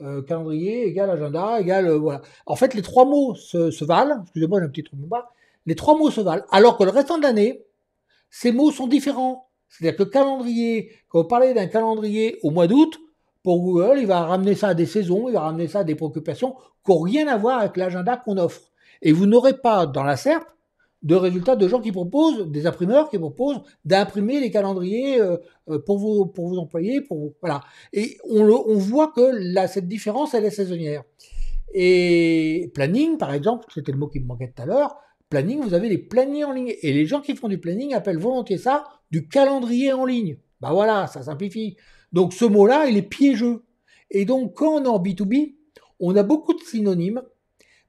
euh, calendrier égale agenda égale euh, voilà. En fait, les trois mots se, valent. Excusez-moi, j'ai un petit trou de bas. Les trois mots se valent. Alors que le restant de l'année, ces mots sont différents. C'est-à-dire que calendrier, quand vous parlez d'un calendrier au mois d'août, pour Google, il va ramener ça à des saisons, il va ramener ça à des préoccupations qui n'ont rien à voir avec l'agenda qu'on offre. Et vous n'aurez pas dans la SERP de résultats de gens qui proposent, des imprimeurs qui proposent d'imprimer les calendriers euh, euh, pour vos, pour vos employés, pour vous, voilà. Et on, voit que cette différence, elle est saisonnière. Et planning, par exemple, c'était le mot qui me manquait tout à l'heure, planning, vous avez les plannings en ligne. Et les gens qui font du planning appellent volontiers ça du calendrier en ligne. Bah ben voilà, ça simplifie. Donc ce mot-là, il est piégeux. Et donc quand on est en B2B, on a beaucoup de synonymes,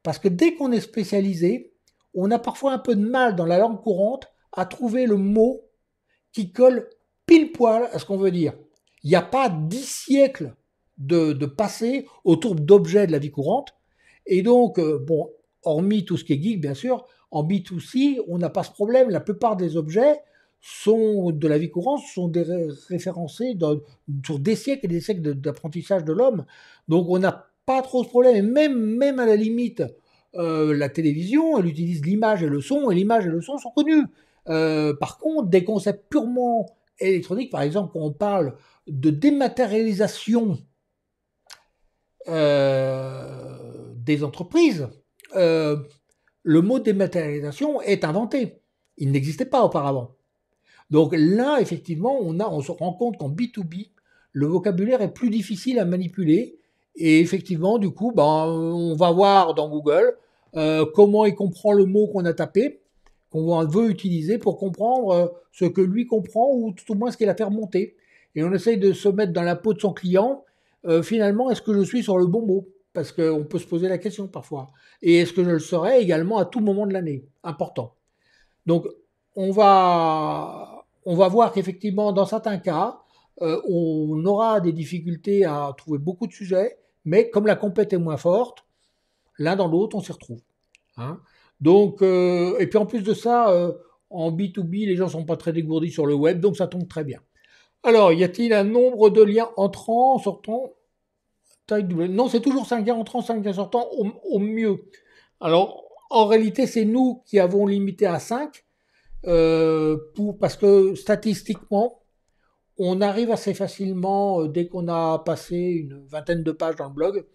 parce que dès qu'on est spécialisé, on a parfois un peu de mal dans la langue courante à trouver le mot qui colle pile poil à ce qu'on veut dire. Il n'y a pas dix siècles de, de passé autour d'objets de la vie courante. Et donc, euh, bon, hormis tout ce qui est geek, bien sûr, en B2C, on n'a pas ce problème. La plupart des objets sont de la vie courante sont des référencés dans, sur des siècles et des siècles d'apprentissage de, l'homme. Donc on n'a pas trop ce problème. Et même, même à la limite, euh, la télévision, elle utilise l'image et le son, et l'image et le son sont connus. Euh, par contre, des concepts purement électroniques, par exemple, quand on parle de dématérialisation euh, des entreprises, le mot dématérialisation est inventé. Il n'existait pas auparavant. Donc là, effectivement, on, a, on se rend compte qu'en B2B, le vocabulaire est plus difficile à manipuler. Et effectivement, du coup, ben, on va voir dans Google euh, comment il comprend le mot qu'on a tapé, qu'on veut utiliser pour comprendre euh, ce que lui comprend ou tout au moins ce qu'il a fait remonter. Et on essaye de se mettre dans la peau de son client. Euh, finalement, est-ce que je suis sur le bon mot parce qu'on peut se poser la question parfois. Et est-ce que je le serai également à tout moment de l'année Important. Donc, on va, on va voir qu'effectivement, dans certains cas, euh, on aura des difficultés à trouver beaucoup de sujets, mais comme la compète est moins forte, l'un dans l'autre, on s'y retrouve. Hein. donc, euh, et puis en plus de ça, euh, en B2B, les gens ne sont pas très dégourdis sur le web, donc ça tombe très bien. Alors, y a-t-il un nombre de liens entrants, sortants non, c'est toujours 5 gars entrants, 5 gars sortants au, mieux. Alors, en réalité, c'est nous qui avons limité à 5 euh, parce que statistiquement, on arrive assez facilement, euh, dès qu'on a passé une vingtaine de pages dans le blog,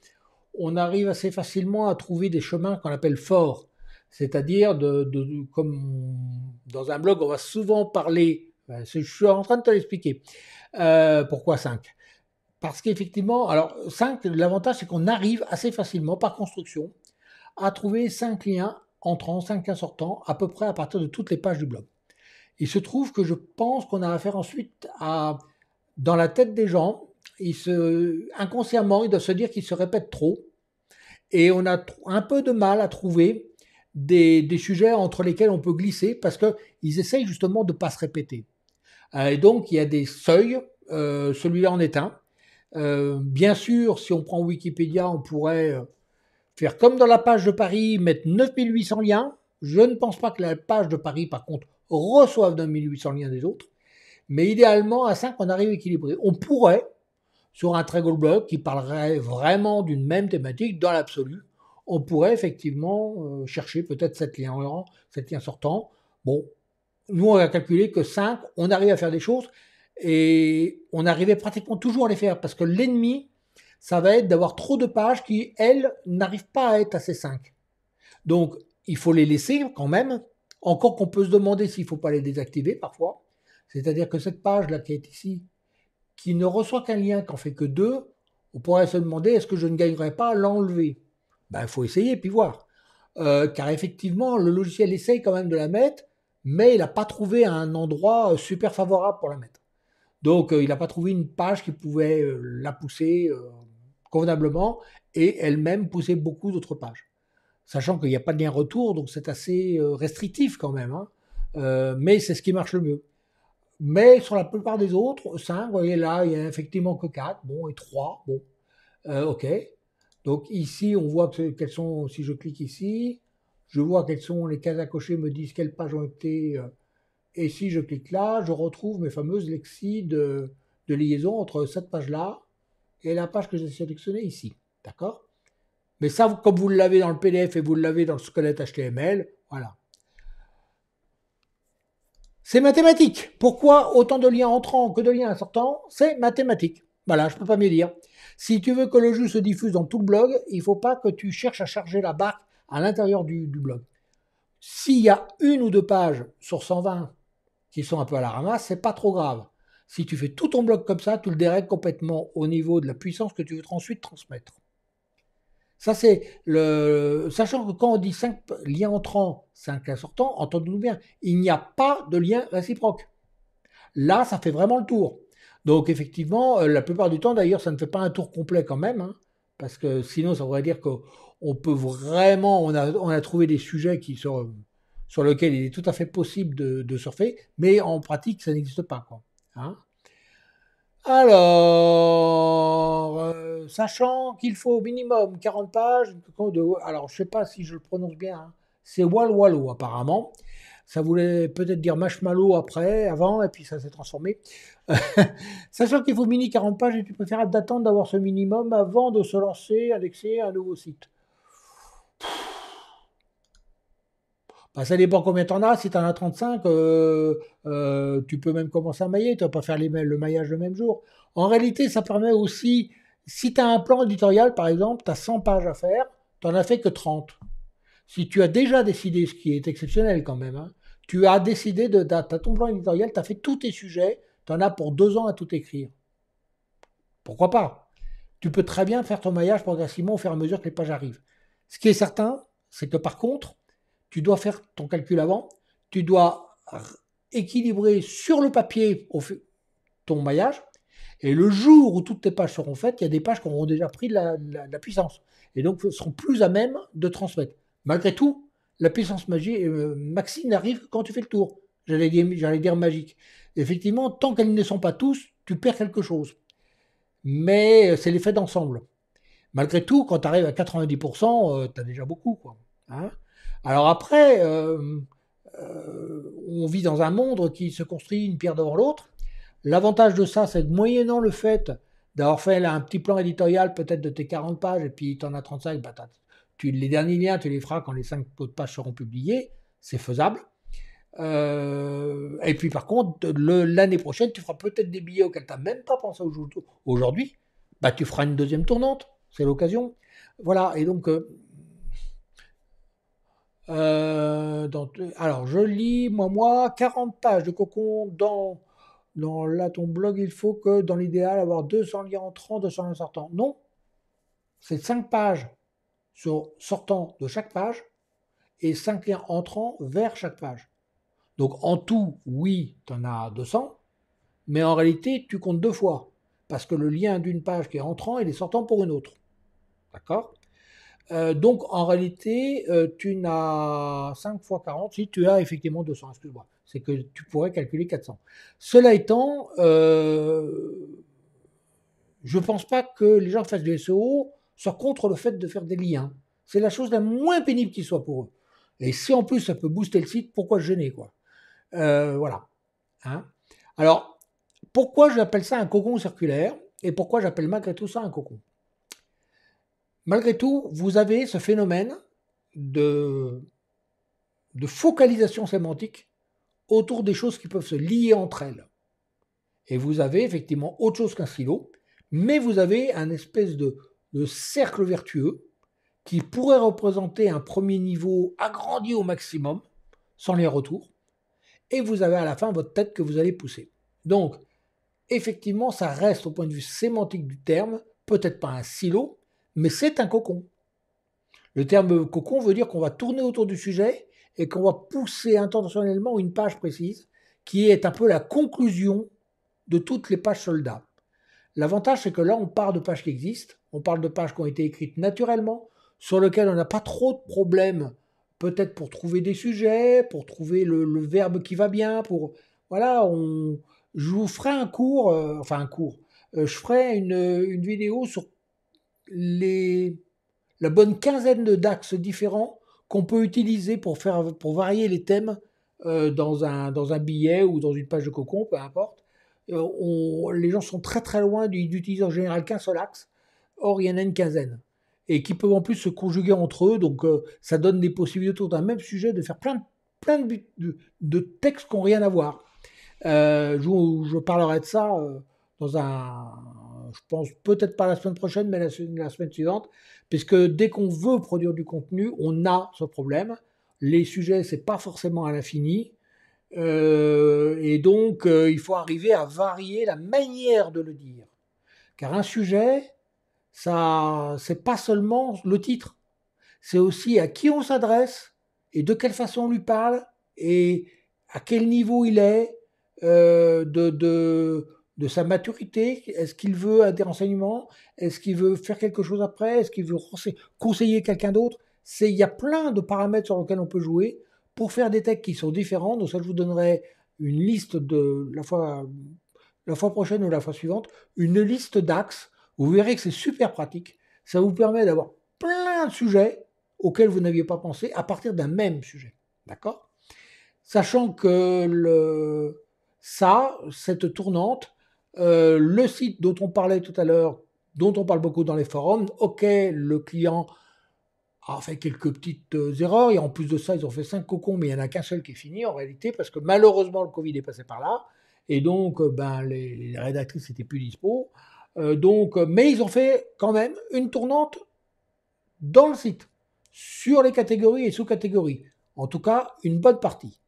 on arrive assez facilement à trouver des chemins qu'on appelle forts. C'est-à-dire, comme dans un blog, on va souvent parler, je suis en train de t'expliquer euh, pourquoi 5 parce qu'effectivement, alors 5, l'avantage c'est qu'on arrive assez facilement par construction à trouver 5 liens entrants, 5 liens sortants, à peu près à partir de toutes les pages du blog. Il se trouve que je pense qu'on a affaire ensuite à, dans la tête des gens, inconsciemment, ils doivent se dire qu'ils se répètent trop. Et on a un peu de mal à trouver des, sujets entre lesquels on peut glisser parce qu'ils essayent justement de ne pas se répéter. Euh, et donc, il y a des seuils, euh, celui-là en est un. Euh, bien sûr, si on prend Wikipédia, on pourrait euh, faire comme dans la page de Paris, mettre 9800 liens. Je ne pense pas que la page de Paris, par contre, reçoive 9800 liens des autres. Mais idéalement, à 5, on arrive équilibré. On pourrait, sur un très gros blog qui parlerait vraiment d'une même thématique, dans l'absolu, on pourrait effectivement euh, chercher peut-être 7 liens en 7 liens sortants. Bon, nous, on a calculé que 5, on arrive à faire des choses, et on arrivait pratiquement toujours à les faire parce que l'ennemi, ça va être d'avoir trop de pages qui, elles, n'arrivent pas à être assez 5. Donc, il faut les laisser quand même. Encore qu'on peut se demander s'il ne faut pas les désactiver parfois. C'est-à-dire que cette page-là qui est ici, qui ne reçoit qu'un lien, qui qu'en fait que deux, on pourrait se demander est-ce que je ne gagnerais pas à l'enlever ben, il faut essayer puis voir. Euh, car effectivement, le logiciel essaye quand même de la mettre, mais il n'a pas trouvé un endroit euh, super favorable pour la mettre. Donc, euh, il n'a pas trouvé une page qui pouvait euh, la pousser euh, convenablement et elle-même pousser beaucoup d'autres pages. Sachant qu'il n'y a pas de lien retour, donc c'est assez restrictif quand même. Hein. mais c'est ce qui marche le mieux. Mais sur la plupart des autres, 5, vous voyez là, il n'y a effectivement que 4, bon, et 3, bon. OK. Donc ici, on voit quelles sont, si je clique ici, je vois quelles sont les cases à cocher, me disent quelles pages ont été et si je clique là, je retrouve mes fameuses lexies de, liaison entre cette page-là et la page que j'ai sélectionnée ici. D'accord Mais ça, comme vous l'avez dans le PDF et vous l'avez dans le squelette HTML, voilà. C'est mathématique. Pourquoi autant de liens entrants que de liens sortants C'est mathématique. Voilà, je ne peux pas mieux dire. Si tu veux que le jeu se diffuse dans tout le blog, il ne faut pas que tu cherches à charger la barre à l'intérieur du, du blog. S'il y a une ou deux pages sur 120 qui sont un peu à la ramasse, c'est pas trop grave. Si tu fais tout ton bloc comme ça, tu le dérègles complètement au niveau de la puissance que tu veux ensuite transmettre. Ça, c'est le. Sachant que quand on dit 5 liens entrants, 5 liens sortants, entendons-nous bien, il n'y a pas de lien réciproque. Là, ça fait vraiment le tour. Donc, effectivement, euh, la plupart du temps, d'ailleurs, ça ne fait pas un tour complet quand même, hein, parce que sinon, ça voudrait dire qu'on peut vraiment. On a, on a trouvé des sujets qui sont sur lequel il est tout à fait possible de, surfer, mais en pratique, ça n'existe pas. Quoi. Hein. alors, euh, sachant qu'il faut au minimum 40 pages, de, alors je ne sais pas si je le prononce bien, hein, c'est Wall Wallo apparemment. Ça voulait peut-être dire marshmallow après, avant, et puis ça s'est transformé. sachant qu'il faut mini 40 pages, et tu préfères d'attendre d'avoir ce minimum avant de se lancer, indexer un nouveau site. Bah, ça dépend combien en as. Si tu en as 35, euh, euh, tu peux même commencer à mailler. Tu vas pas faire le maillage le même jour. En réalité, ça permet aussi, si tu as un plan éditorial, par exemple, tu as 100 pages à faire, tu n'en as fait que 30. Si tu as déjà décidé, ce qui est exceptionnel quand même, hein, tu as décidé, de, as ton plan éditorial, tu as fait tous tes sujets, tu en as pour deux ans à tout écrire. Pourquoi pas Tu peux très bien faire ton maillage progressivement au fur et à mesure que les pages arrivent. Ce qui est certain, c'est que par contre, tu dois faire ton calcul avant, tu dois équilibrer sur le papier ton maillage, et le jour où toutes tes pages seront faites, il y a des pages qui auront déjà pris la, puissance, et donc seront plus à même de transmettre. Malgré tout, la puissance magique, euh, n'arrive que quand tu fais le tour. J'allais dire, dire magique. Effectivement, tant qu'elles ne sont pas tous, tu perds quelque chose. Mais euh, c'est l'effet d'ensemble. Malgré tout, quand tu arrives à 90%, tu as déjà beaucoup. Quoi. Hein. Alors après, euh, euh, on vit dans un monde qui se construit une pierre devant l'autre. L'avantage de ça, c'est que moyennant le fait d'avoir fait un petit plan éditorial peut-être de tes 40 pages, et puis tu en as 35, bah, tu, les derniers liens, tu les feras quand les 5 autres pages seront publiées, c'est faisable. Euh, et puis par contre, l'année prochaine, tu feras peut-être des billets auxquels tu n'as même pas pensé aujourd'hui. aujourd'hui bah, tu feras une deuxième tournante, c'est l'occasion. Voilà, et donc euh, alors, je lis, moi, moi, 40 pages de cocon dans, dans là, ton blog. Il faut que, dans l'idéal, avoir 200 liens entrants, 200 liens sortants. Non, c'est 5 pages sur, sortant de chaque page et 5 liens entrants vers chaque page. Donc, en tout, oui, tu en as 200, mais en réalité, tu comptes deux fois parce que le lien d'une page qui est entrant, il est sortant pour une autre. D'accord euh, donc en réalité, euh, tu n'as 5 fois 40, si tu as effectivement 200, excuse-moi, c'est que tu pourrais calculer 400. Cela étant, euh, je ne pense pas que les gens qui fassent du SEO soient contre le fait de faire des liens. C'est la chose la moins pénible qui soit pour eux. Et si en plus ça peut booster le site, pourquoi gêner quoi Voilà. Hein. Alors, pourquoi j'appelle ça un cocon circulaire et pourquoi j'appelle malgré tout ça un cocon malgré tout, vous avez ce phénomène de, focalisation sémantique autour des choses qui peuvent se lier entre elles. Et vous avez effectivement autre chose qu'un silo, mais vous avez un espèce de, de cercle vertueux qui pourrait représenter un premier niveau agrandi au maximum, sans les retours, et vous avez à la fin votre tête que vous allez pousser. Donc, effectivement, ça reste au point de vue sémantique du terme, peut-être pas un silo, mais c'est un cocon. Le terme cocon veut dire qu'on va tourner autour du sujet et qu'on va pousser intentionnellement une page précise qui est un peu la conclusion de toutes les pages soldats. L'avantage, c'est que là, on parle de pages qui existent, on parle de pages qui ont été écrites naturellement, sur lesquelles on n'a pas trop de problèmes, peut-être pour trouver des sujets, pour trouver le, verbe qui va bien, pour... Voilà, on... je vous ferai un cours, euh, enfin un cours, euh, je ferai une vidéo sur les, la bonne quinzaine d'axes différents qu'on peut utiliser pour, faire, pour varier les thèmes euh, dans, un, dans un billet ou dans une page de cocon, peu importe. Euh, les gens sont très très loin d'utiliser en général qu'un seul axe. Or, il y en a une quinzaine. Et qui peuvent en plus se conjuguer entre eux. Donc, euh, ça donne des possibilités autour d'un même sujet de faire plein de, plein de, de, textes qui n'ont rien à voir. je, parlerai de ça dans un je pense peut-être pas la semaine prochaine, mais la, semaine suivante, puisque dès qu'on veut produire du contenu, on a ce problème. Les sujets, c'est pas forcément à l'infini. Euh, et donc, euh, il faut arriver à varier la manière de le dire. Car un sujet, ça, c'est pas seulement le titre. C'est aussi à qui on s'adresse et de quelle façon on lui parle et à quel niveau il est euh, de, de de sa maturité Est-ce qu'il veut des renseignements Est-ce qu'il veut faire quelque chose après Est-ce qu'il veut conseiller quelqu'un d'autre C'est il y a plein de paramètres sur lesquels on peut jouer pour faire des techs qui sont différents. Donc ça, je vous donnerai une liste de la fois la fois prochaine ou la fois suivante, une liste d'axes. Vous verrez que c'est super pratique. Ça vous permet d'avoir plein de sujets auxquels vous n'aviez pas pensé à partir d'un même sujet. D'accord Sachant que le, ça, cette tournante, euh, le site dont on parlait tout à l'heure, dont on parle beaucoup dans les forums, ok, le client a fait quelques petites euh, erreurs, et en plus de ça, ils ont fait cinq cocons, mais il n'y en a qu'un seul qui est fini en réalité, parce que malheureusement, le Covid est passé par là, et donc euh, ben, les, rédactrices n'étaient plus dispo. donc, mais ils ont fait quand même une tournante dans le site, sur les catégories et sous-catégories, en tout cas une bonne partie.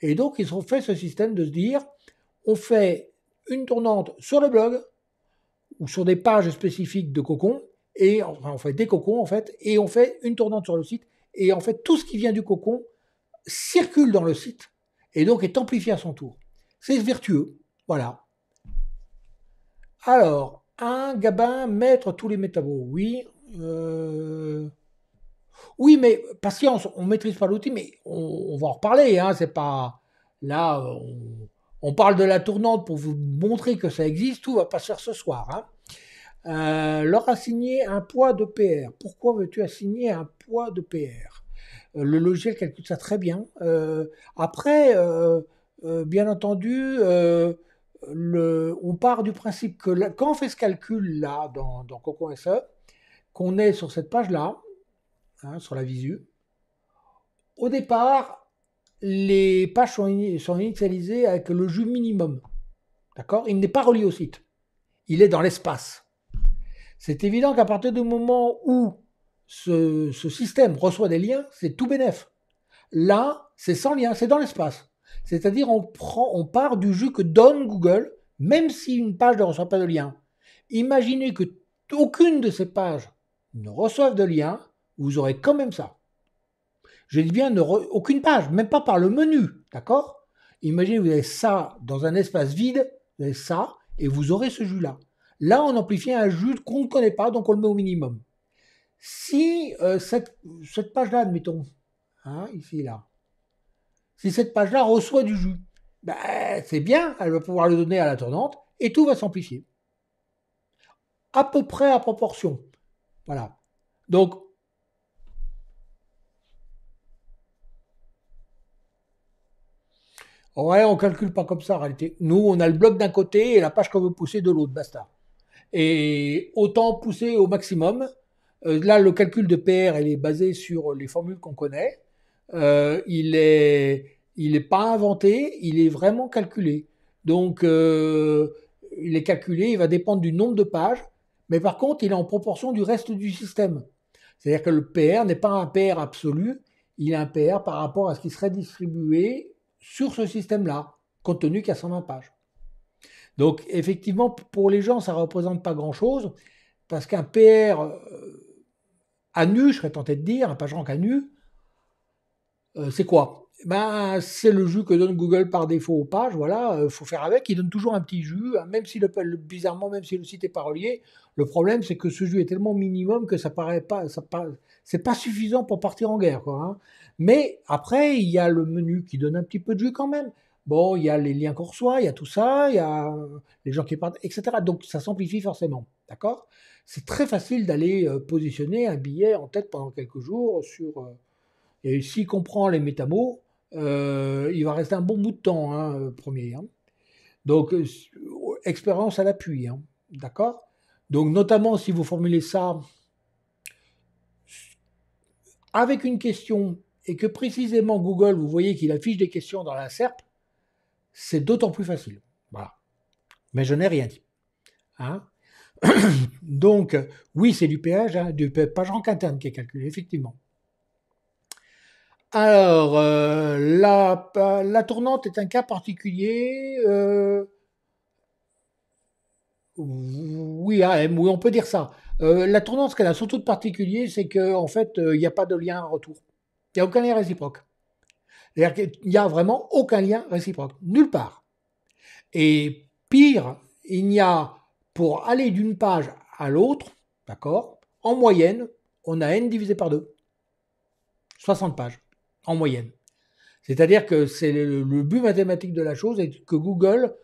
Et donc, ils ont fait ce système de se dire, on fait une tournante sur le blog ou sur des pages spécifiques de cocon, et enfin, on fait des cocons en fait, et on fait une tournante sur le site, et en fait tout ce qui vient du cocon circule dans le site, et donc est amplifié à son tour. C'est vertueux, voilà. Alors, un gabin, maître tous les métabos, oui. Euh, oui, mais patience, on maîtrise pas l'outil, mais on, va en reparler, hein, c'est pas... Là, on on parle de la tournante pour vous montrer que ça existe. Tout va pas se faire ce soir. Hein. leur assigner un poids de PR. Pourquoi veux-tu assigner un poids de PR euh, Le logiciel calcule ça très bien. Euh, après, euh, bien entendu, on part du principe que quand on fait ce calcul-là dans, dans Coco SE, qu'on est sur cette page-là, hein, sur la visu, au départ, les pages sont, initialisées avec le jus minimum. D'accord Il n'est pas relié au site. Il est dans l'espace. C'est évident qu'à partir du moment où ce, système reçoit des liens, c'est tout bénef. Là, c'est sans lien, c'est dans l'espace. C'est-à-dire, on, on part du jus que donne Google, même si une page ne reçoit pas de lien. Imaginez que aucune de ces pages ne reçoive de lien, vous aurez quand même ça. Je dis bien aucune page, même pas par le menu, d'accord Imaginez, vous avez ça dans un espace vide, vous avez ça, et vous aurez ce jus-là. Là, on amplifie un jus qu'on ne connaît pas, donc on le met au minimum. Si euh, cette, page-là, admettons, hein, ici, là, si cette page-là reçoit du jus, ben, c'est bien, elle va pouvoir le donner à la tournante, et tout va s'amplifier. À peu près à proportion. Voilà. Donc, Ouais, on calcule pas comme ça en réalité. Nous, on a le bloc d'un côté et la page qu'on veut pousser de l'autre, basta. Et autant pousser au maximum. Euh, là, le calcul de PR, il est basé sur les formules qu'on connaît. Euh, il est, il n'est pas inventé, il est vraiment calculé. Donc, euh, il est calculé, il va dépendre du nombre de pages, mais par contre, il est en proportion du reste du système. C'est-à-dire que le PR n'est pas un PR absolu, il est un PR par rapport à ce qui serait distribué sur ce système-là, compte tenu qu'il y a 120 pages. Donc effectivement, pour les gens, ça ne représente pas grand-chose, parce qu'un PR euh, à nu, je serais tenté de dire, un page rank à nu, euh, c'est quoi ben, C'est le jus que donne Google par défaut aux pages, voilà, il euh, faut faire avec, il donne toujours un petit jus, hein, même si le, bizarrement, même si le site n'est pas relié, le problème c'est que ce jus est tellement minimum que ça paraît pas, ça, c'est pas suffisant pour partir en guerre, quoi. Hein. Mais après, il y a le menu qui donne un petit peu de jus quand même. Bon, il y a les liens qu'on reçoit, il y a tout ça, il y a euh, les gens qui partent, etc. Donc ça s'amplifie forcément, d'accord C'est très facile d'aller euh, positionner un billet en tête pendant quelques jours sur. Euh, et s'il comprend les métamaux, il va rester un bon bout de temps, hein, premier. Hein. Donc expérience à l'appui, d'accord Donc notamment si vous formulez ça avec une question et que précisément Google, vous voyez qu'il affiche des questions dans la SERP, c'est d'autant plus facile. Voilà. Mais je n'ai rien dit. Hein? Donc, oui, c'est du péage, hein, du péage rank interne qui est calculé, effectivement. Alors, euh, la, tournante est un cas particulier. Euh, ah, oui, on peut dire ça. Euh, la tendance qu'elle a surtout de particulier, c'est qu'en en fait, euh, il n'y a pas de lien à retour. Il n'y a aucun lien réciproque. Il n'y a vraiment aucun lien réciproque, nulle part. Et pire, il n'y a, pour aller d'une page à l'autre, d'accord, en moyenne, on a n divisé par 2. 60 pages, en moyenne. C'est-à-dire que c'est le, but mathématique de la chose et que Google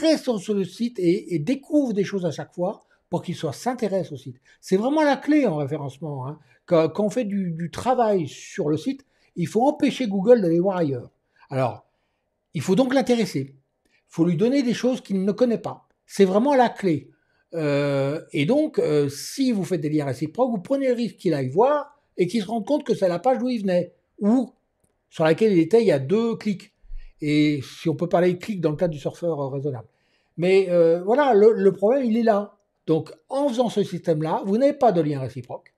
reste sur le site et découvre des choses à chaque fois qu'il soit s'intéresse au site. C'est vraiment la clé en référencement. Hein. Quand, on fait du, travail sur le site, il faut empêcher Google d'aller voir ailleurs. Alors, il faut donc l'intéresser. Il faut lui donner des choses qu'il ne connaît pas. C'est vraiment la clé. Euh, et donc, euh, si vous faites des liens réciproques, vous prenez le risque qu'il aille voir et qu'il se rende compte que c'est la page d'où il venait, ou sur laquelle il était il y a deux clics. Et si on peut parler de clics dans le cadre du surfeur euh, raisonnable. Mais voilà, le problème, il est là. Donc, en faisant ce système-là, vous n'avez pas de lien réciproque.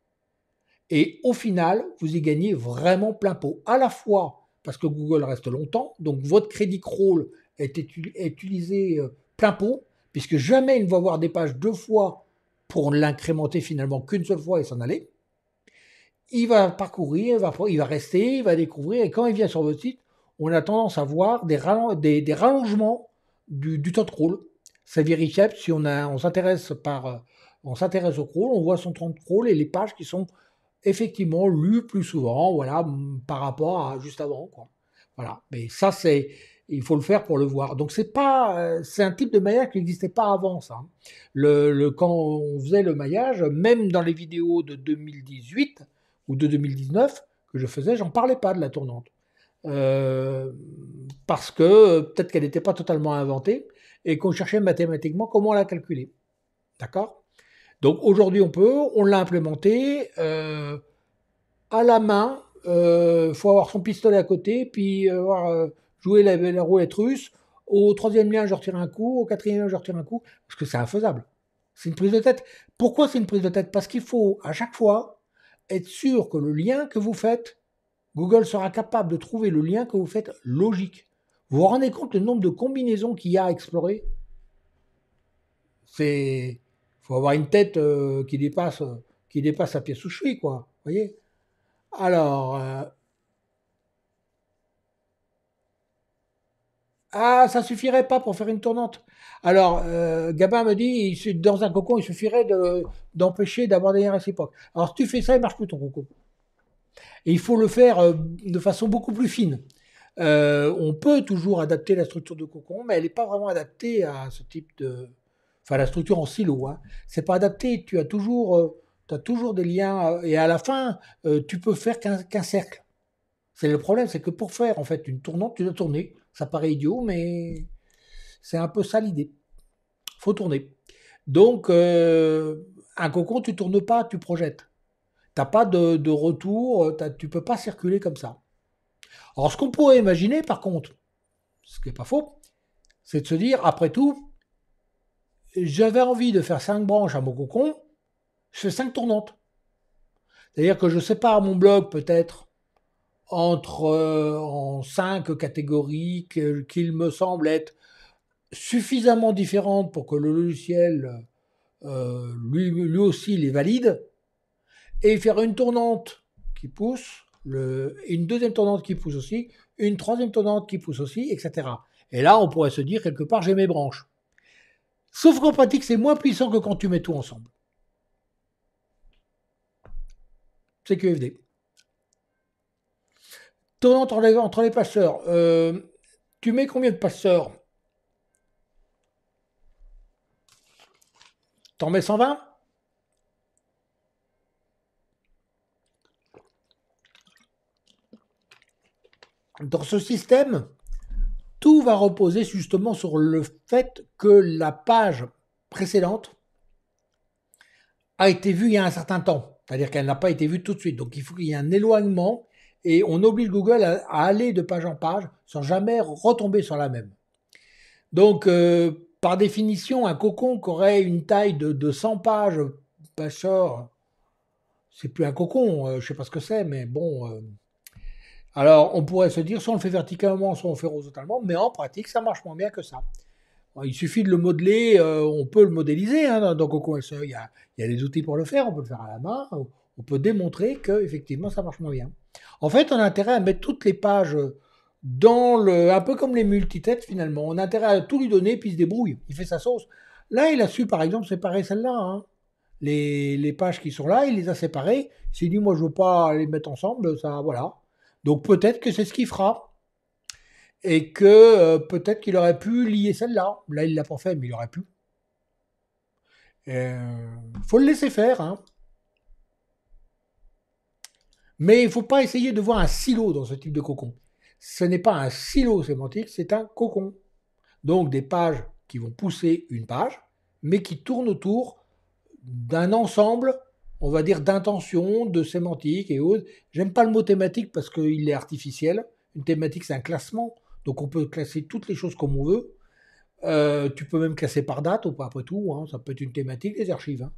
Et au final, vous y gagnez vraiment plein pot. À la fois parce que Google reste longtemps, donc votre crédit crawl est, utilisé euh, plein pot, puisque jamais il ne va voir des pages deux fois pour l'incrémenter finalement qu'une seule fois et s'en aller. Il va parcourir, il va, rester, il va découvrir, et quand il vient sur votre site, on a tendance à voir des, rallongements du, du temps de crawl c'est vérifiable si on, a, on s'intéresse par euh, on s'intéresse au crawl, on voit son temps de crawl et les pages qui sont effectivement lues plus souvent, voilà, par rapport à juste avant, quoi. Voilà. Mais ça, c'est, il faut le faire pour le voir. Donc c'est pas, euh, c'est un type de maillage qui n'existait pas avant, ça. Hein. Le, quand on faisait le maillage, même dans les vidéos de 2018 ou de 2019 que je faisais, j'en parlais pas de la tournante. Euh, parce que peut-être qu'elle n'était pas totalement inventée, et qu'on cherchait mathématiquement comment la calculer. D'accord Donc aujourd'hui, on peut, on l'a implémenté euh, à la main. Il euh, faut avoir son pistolet à côté, puis euh, jouer la, la, roulette russe. Au troisième lien, je retire un coup. Au quatrième lien, je retire un coup. Parce que c'est infaisable. C'est une prise de tête. Pourquoi c'est une prise de tête Parce qu'il faut, à chaque fois, être sûr que le lien que vous faites, Google sera capable de trouver le lien que vous faites logique. Vous vous rendez compte le nombre de combinaisons qu'il y a à explorer C'est. faut avoir une tête euh, qui, dépasse, euh, qui dépasse sa pièce où je quoi. voyez Alors. Euh, ah, ça suffirait pas pour faire une tournante. Alors, Gabin me dit, dans un cocon, il suffirait d'empêcher d'avoir des liens réciproques. Alors, tu fais ça, il marche plus ton cocon. Et il faut le faire de façon beaucoup plus fine. Euh, on peut toujours adapter la structure de cocon, mais elle n'est pas vraiment adaptée à ce type de... Enfin, la structure en silo, hein. c'est pas adapté. Tu as toujours, euh, toujours des liens. Euh, et à la fin, tu peux faire qu'un cercle. C'est le problème, c'est que pour faire en fait une tournante, tu dois tourner. Ça paraît idiot, mais c'est un peu ça l'idée. faut tourner. Donc, un cocon, tu tournes pas, tu projettes. T'as pas de, de retour, tu peux pas circuler comme ça. Alors, ce qu'on pourrait imaginer, par contre, ce qui n'est pas faux, c'est de se dire, après tout, j'avais envie de faire cinq branches à mon cocon, je fais cinq tournantes. C'est-à-dire que je sépare mon blog peut-être entre euh, en cinq catégories qu'il me semble être suffisamment différentes pour que le logiciel euh, lui aussi les valide, et faire une tournante qui pousse, une deuxième tendance qui pousse aussi, une troisième tendance qui pousse aussi, etc. Et là, on pourrait se dire, quelque part, j'ai mes branches. Sauf qu'en pratique, c'est moins puissant que quand tu mets tout ensemble. C'est QFD. Tendance entre les, entre les passeurs. Euh, tu mets combien de passeurs T'en mets 120 Dans ce système, tout va reposer justement sur le fait que la page précédente a été vue il y a un certain temps, c'est-à-dire qu'elle n'a pas été vue tout de suite. Donc il faut qu'il y ait un éloignement et on oblige Google à, aller de page en page sans jamais retomber sur la même. Donc euh, par définition, un cocon qui aurait une taille de, 100 pages, c'est plus un cocon, euh, je ne sais pas ce que c'est, mais bon. Euh, alors, on pourrait se dire, soit on le fait verticalement, soit on le fait horizontalement, mais en pratique, ça marche moins bien que ça. Il suffit de le modeler, euh, on peut le modéliser. donc, au coin il y, a, il y a des outils pour le faire, on peut le faire à la main, on peut démontrer que effectivement ça marche moins bien. En fait, on a intérêt à mettre toutes les pages dans le. un peu comme les multitêtes finalement. On a intérêt à tout lui donner, puis il se débrouille, il fait sa sauce. Là, il a su par exemple séparer celle-là. Hein. Les, pages qui sont là, il les a séparées. s'il dit, moi je veux pas les mettre ensemble, ça voilà. Donc peut-être que c'est ce qu'il fera. Et que euh, peut-être qu'il aurait pu lier celle-là. Là, il l'a pas fait, mais il aurait pu. Euh, faut le laisser faire. Hein. Mais il ne faut pas essayer de voir un silo dans ce type de cocon. Ce n'est pas un silo sémantique, c'est un cocon. Donc des pages qui vont pousser une page, mais qui tournent autour d'un ensemble on va dire, d'intention, de sémantique et autres. J'aime pas le mot thématique parce qu'il est artificiel. Une thématique, c'est un classement. Donc on peut classer toutes les choses comme on veut. Euh, tu peux même classer par date ou pas après tout. Hein. Ça peut être une thématique, les archives. Hein.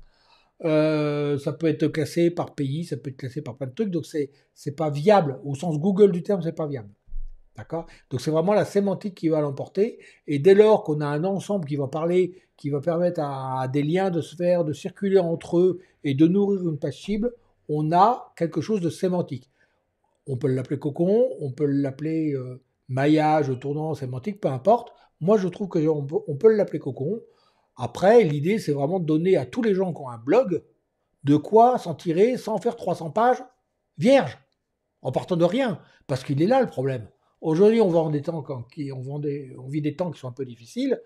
Euh, ça peut être classé par pays, ça peut être classé par plein de trucs. Donc c'est pas viable. Au sens Google du terme, c'est pas viable. D'accord Donc c'est vraiment la sémantique qui va l'emporter. Et dès lors qu'on a un ensemble qui va parler, qui va permettre à, des liens de se faire, de circuler entre eux et de nourrir une page cible, on a quelque chose de sémantique. On peut l'appeler cocon, on peut l'appeler euh, maillage, tournant, sémantique, peu importe. Moi, je trouve qu'on peut, peut l'appeler cocon. Après, l'idée, c'est vraiment de donner à tous les gens qui ont un blog de quoi s'en tirer sans faire 300 pages vierges, en partant de rien, parce qu'il est là le problème. Aujourd'hui, on vit des temps qui sont un peu difficiles.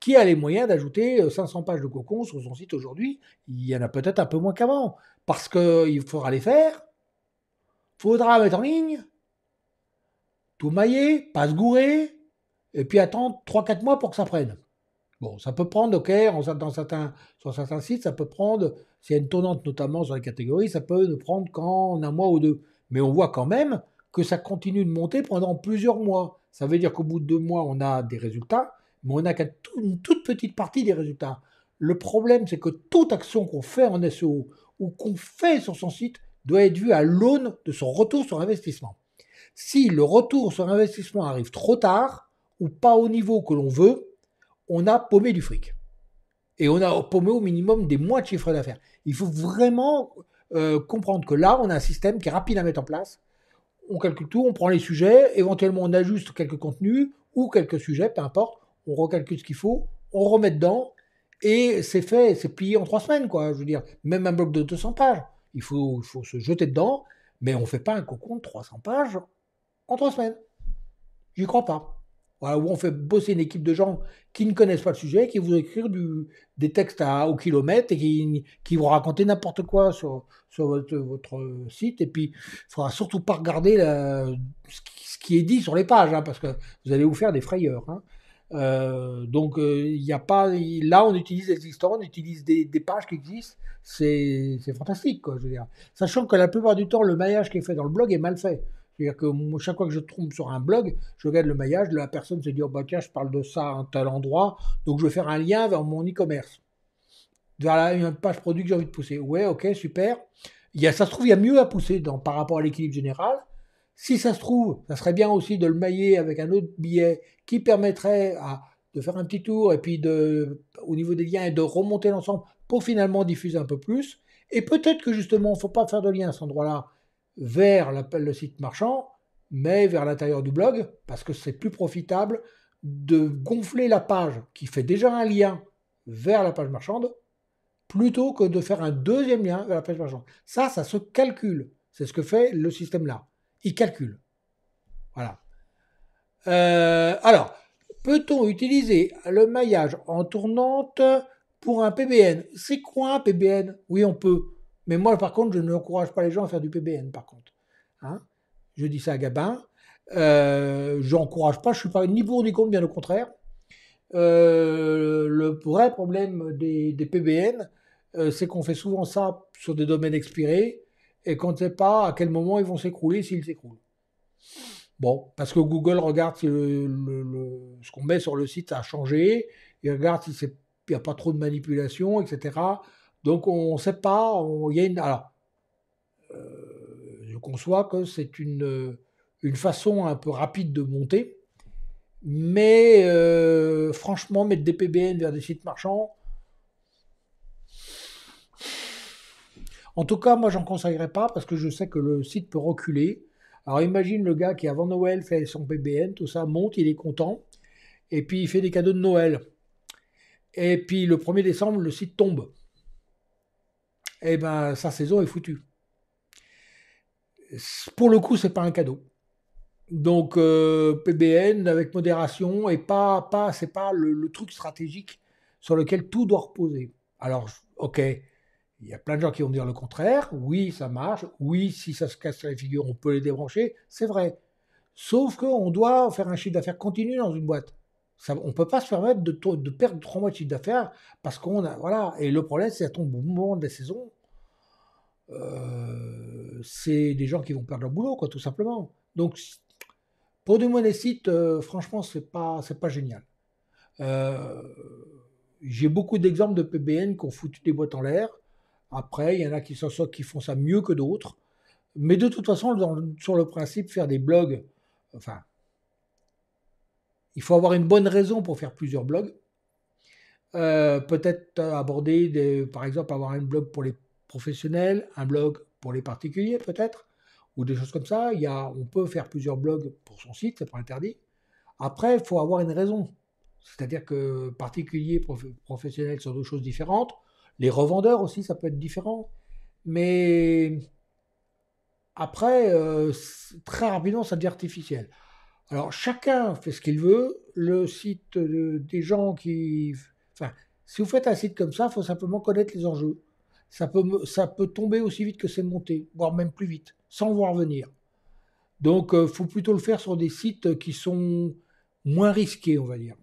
Qui a les moyens d'ajouter 500 euh, pages de cocon sur son site aujourd'hui Il y en a peut-être un peu moins qu'avant, parce qu'il faudra les faire, faudra mettre en ligne, tout mailler, pas se gourer, et puis attendre 3-4 mois pour que ça prenne. Bon, ça peut prendre, ok, dans certains, sur certains sites, ça peut prendre, s'il y a une tournante notamment sur les catégories, ça peut ne prendre qu'en un mois ou deux. Mais on voit quand même que ça continue de monter pendant plusieurs mois. Ça veut dire qu'au bout de deux mois, on a des résultats, mais on n'a qu'une toute petite partie des résultats. Le problème, c'est que toute action qu'on fait en SEO ou qu'on fait sur son site doit être vue à l'aune de son retour sur investissement. Si le retour sur investissement arrive trop tard ou pas au niveau que l'on veut, on a paumé du fric. Et on a paumé au minimum des mois de chiffre d'affaires. Il faut vraiment euh, comprendre que là, on a un système qui est rapide à mettre en place, on calcule tout, on prend les sujets, éventuellement on ajuste quelques contenus ou quelques sujets, peu importe, on recalcule ce qu'il faut, on remet dedans et c'est fait, c'est plié en trois semaines, quoi. Je veux dire, même un bloc de 200 pages, il faut, il faut se jeter dedans, mais on ne fait pas un cocon de 300 pages en trois semaines. J'y crois pas où on fait bosser une équipe de gens qui ne connaissent pas le sujet, qui vont écrire des textes au kilomètre et qui, vont raconter n'importe quoi sur, votre, site. Et puis, il ne faudra surtout pas regarder ce, qui, est dit sur les pages, hein, parce que vous allez vous faire des frayeurs. Hein. Euh, donc, euh, il n'y a pas. Là, on utilise l'existant, on utilise des, pages qui existent. C'est fantastique, quoi, je veux dire. Sachant que la plupart du temps, le maillage qui est fait dans le blog est mal fait. C'est-à-dire que chaque fois que je tombe sur un blog, je regarde le maillage, la personne se dit oh, bah, tiens, je parle de ça à un tel endroit, donc je vais faire un lien vers mon e-commerce, vers une page produit que j'ai envie de pousser. Ouais, ok, super. Il ça se trouve, il y a mieux à pousser dans, par rapport à l'équilibre général. Si ça se trouve, ça serait bien aussi de le mailler avec un autre billet qui permettrait de faire un petit tour et puis de, au niveau des liens et de remonter l'ensemble pour finalement diffuser un peu plus. Et peut-être que justement, il ne faut pas faire de lien à cet endroit-là vers le site marchand, mais vers l'intérieur du blog, parce que c'est plus profitable de gonfler la page qui fait déjà un lien vers la page marchande, plutôt que de faire un deuxième lien vers la page marchande. Ça, ça se calcule. C'est ce que fait le système là. Il calcule. Voilà. Euh, alors, peut-on utiliser le maillage en tournante pour un PBN C'est quoi un PBN Oui, on peut. Mais moi, par contre, je n'encourage pas les gens à faire du PBN, par contre. Hein je dis ça à Gabin. Euh, je n'encourage pas, je suis pas ni pour ni contre, bien au contraire. Euh, le vrai problème des, PBN, euh, c'est qu'on fait souvent ça sur des domaines expirés et qu'on ne sait pas à quel moment ils vont s'écrouler s'ils s'écroulent. Bon, parce que Google regarde si ce qu'on met sur le site a changé, il regarde s'il n'y a pas trop de manipulation, etc. Donc on ne sait pas, il y a une... Alors, euh, je conçois que c'est une, une façon un peu rapide de monter, mais euh, franchement, mettre des PBN vers des sites marchands, en tout cas, moi, j'en conseillerais pas parce que je sais que le site peut reculer. Alors imagine le gars qui avant Noël fait son PBN, tout ça monte, il est content, et puis il fait des cadeaux de Noël. Et puis le 1er décembre, le site tombe eh ben, sa saison est foutue. Pour le coup, c'est pas un cadeau. Donc euh, PBN avec modération et pas pas c'est pas le, truc stratégique sur lequel tout doit reposer. Alors ok, il y a plein de gens qui vont dire le contraire. Oui, ça marche. Oui, si ça se casse la figure, on peut les débrancher. C'est vrai. Sauf qu'on doit faire un chiffre d'affaires continu dans une boîte on ne peut pas se permettre de, de perdre trois mois de chiffre d'affaires parce qu'on a. Voilà. Et le problème, c'est à ton moment de la saison. Euh, c'est des gens qui vont perdre leur boulot, quoi, tout simplement. Donc, pour du des sites, euh, franchement, c'est pas, c'est pas génial. Euh, j'ai beaucoup d'exemples de PBN qui ont foutu des boîtes en l'air. Après, il y en a qui s'en sortent, qui font ça mieux que d'autres. Mais de toute façon, sur le principe, faire des blogs, enfin, il faut avoir une bonne raison pour faire plusieurs blogs. Euh, peut-être aborder, par exemple, avoir un blog pour les professionnels, un blog pour les particuliers, peut-être, ou des choses comme ça. on peut faire plusieurs blogs pour son site, c'est pas interdit. Après, il faut avoir une raison. C'est-à-dire que particuliers, prof, professionnels sont deux choses différentes. Les revendeurs aussi, ça peut être différent. Mais après, euh, très rapidement, ça devient artificiel. Alors chacun fait ce qu'il veut. Le site des gens qui... Enfin, si vous faites un site comme ça, il faut simplement connaître les enjeux. Ça peut, ça peut tomber aussi vite que c'est monté, voire même plus vite, sans voir venir. Donc, il euh, faut plutôt le faire sur des sites qui sont moins risqués, on va dire.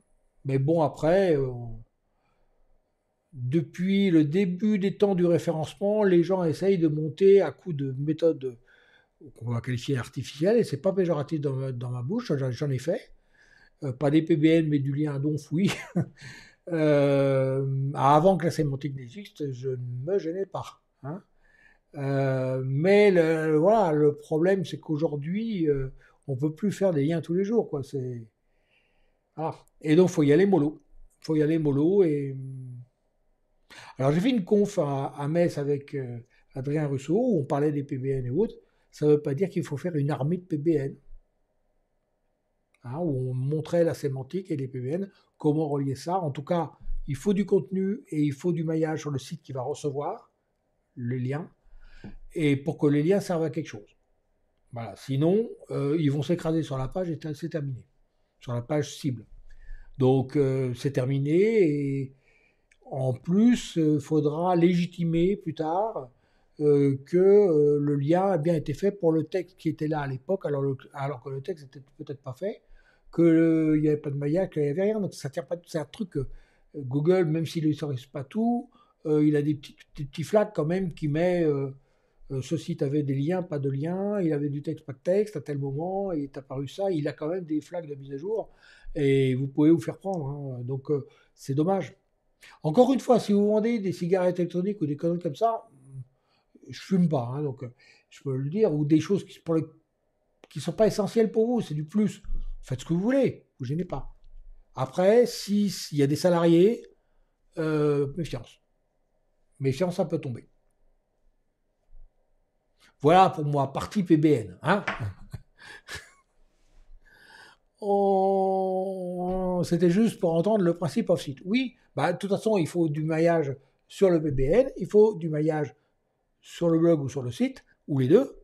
Mais bon, après, euh, depuis le début des temps du référencement, les gens essayent de monter à coup de méthodes qu'on va qualifier artificielle, et c'est pas péjoratif dans ma, bouche, j'en ai fait. Euh, pas des PBN, mais du lien donf, oui. euh, ah, avant que la sémantique n'existe, je ne me gênais pas. Hein. Euh, mais le, voilà, le problème, c'est qu'aujourd'hui, euh, on peut plus faire des liens tous les jours. Quoi. Et donc, faut y aller mollo. faut y aller mollo. Et... Alors, j'ai fait une conf à, à Metz avec Adrien Rousseau, où on parlait des PBN et autres ça ne veut pas dire qu'il faut faire une armée de PBN. Hein, où on montrait la sémantique et les PBN, comment relier ça. En tout cas, il faut du contenu et il faut du maillage sur le site qui va recevoir le lien, et pour que les liens servent à quelque chose. Voilà. Sinon, euh, ils vont s'écraser sur la page et c'est terminé, sur la page cible. Donc, euh, c'est terminé et en plus, il euh, faudra légitimer plus tard euh, que euh, le lien a bien été fait pour le texte qui était là à l'époque, alors, alors que le texte n'était peut-être pas fait, qu'il euh, n'y avait pas de Maya, qu'il n'y avait rien. Donc ça tient pas C'est un truc que Google, même s'il ne reste pas tout, il a des petits, flaques petits quand même qui met. ce site avait des liens, pas de liens, il avait du texte, pas de texte, à tel moment, il est apparu ça, il a quand même des flags de mise à jour, et vous pouvez vous faire prendre. Hein. Donc c'est dommage. Encore une fois, si vous vendez des cigarettes électroniques ou des conneries comme ça, je fume pas, hein, donc euh, je peux le dire, ou des choses qui ne sont pas essentielles pour vous, c'est du plus. Faites ce que vous voulez, vous gênez pas. Après, s'il si y a des salariés, euh, méfiance. Méfiance, ça peut tomber. Voilà pour moi, partie PBN. Hein oh, C'était juste pour entendre le principe off-site. Oui, bah, de toute façon, il faut du maillage sur le PBN, il faut du maillage sur le blog ou sur le site, ou les deux,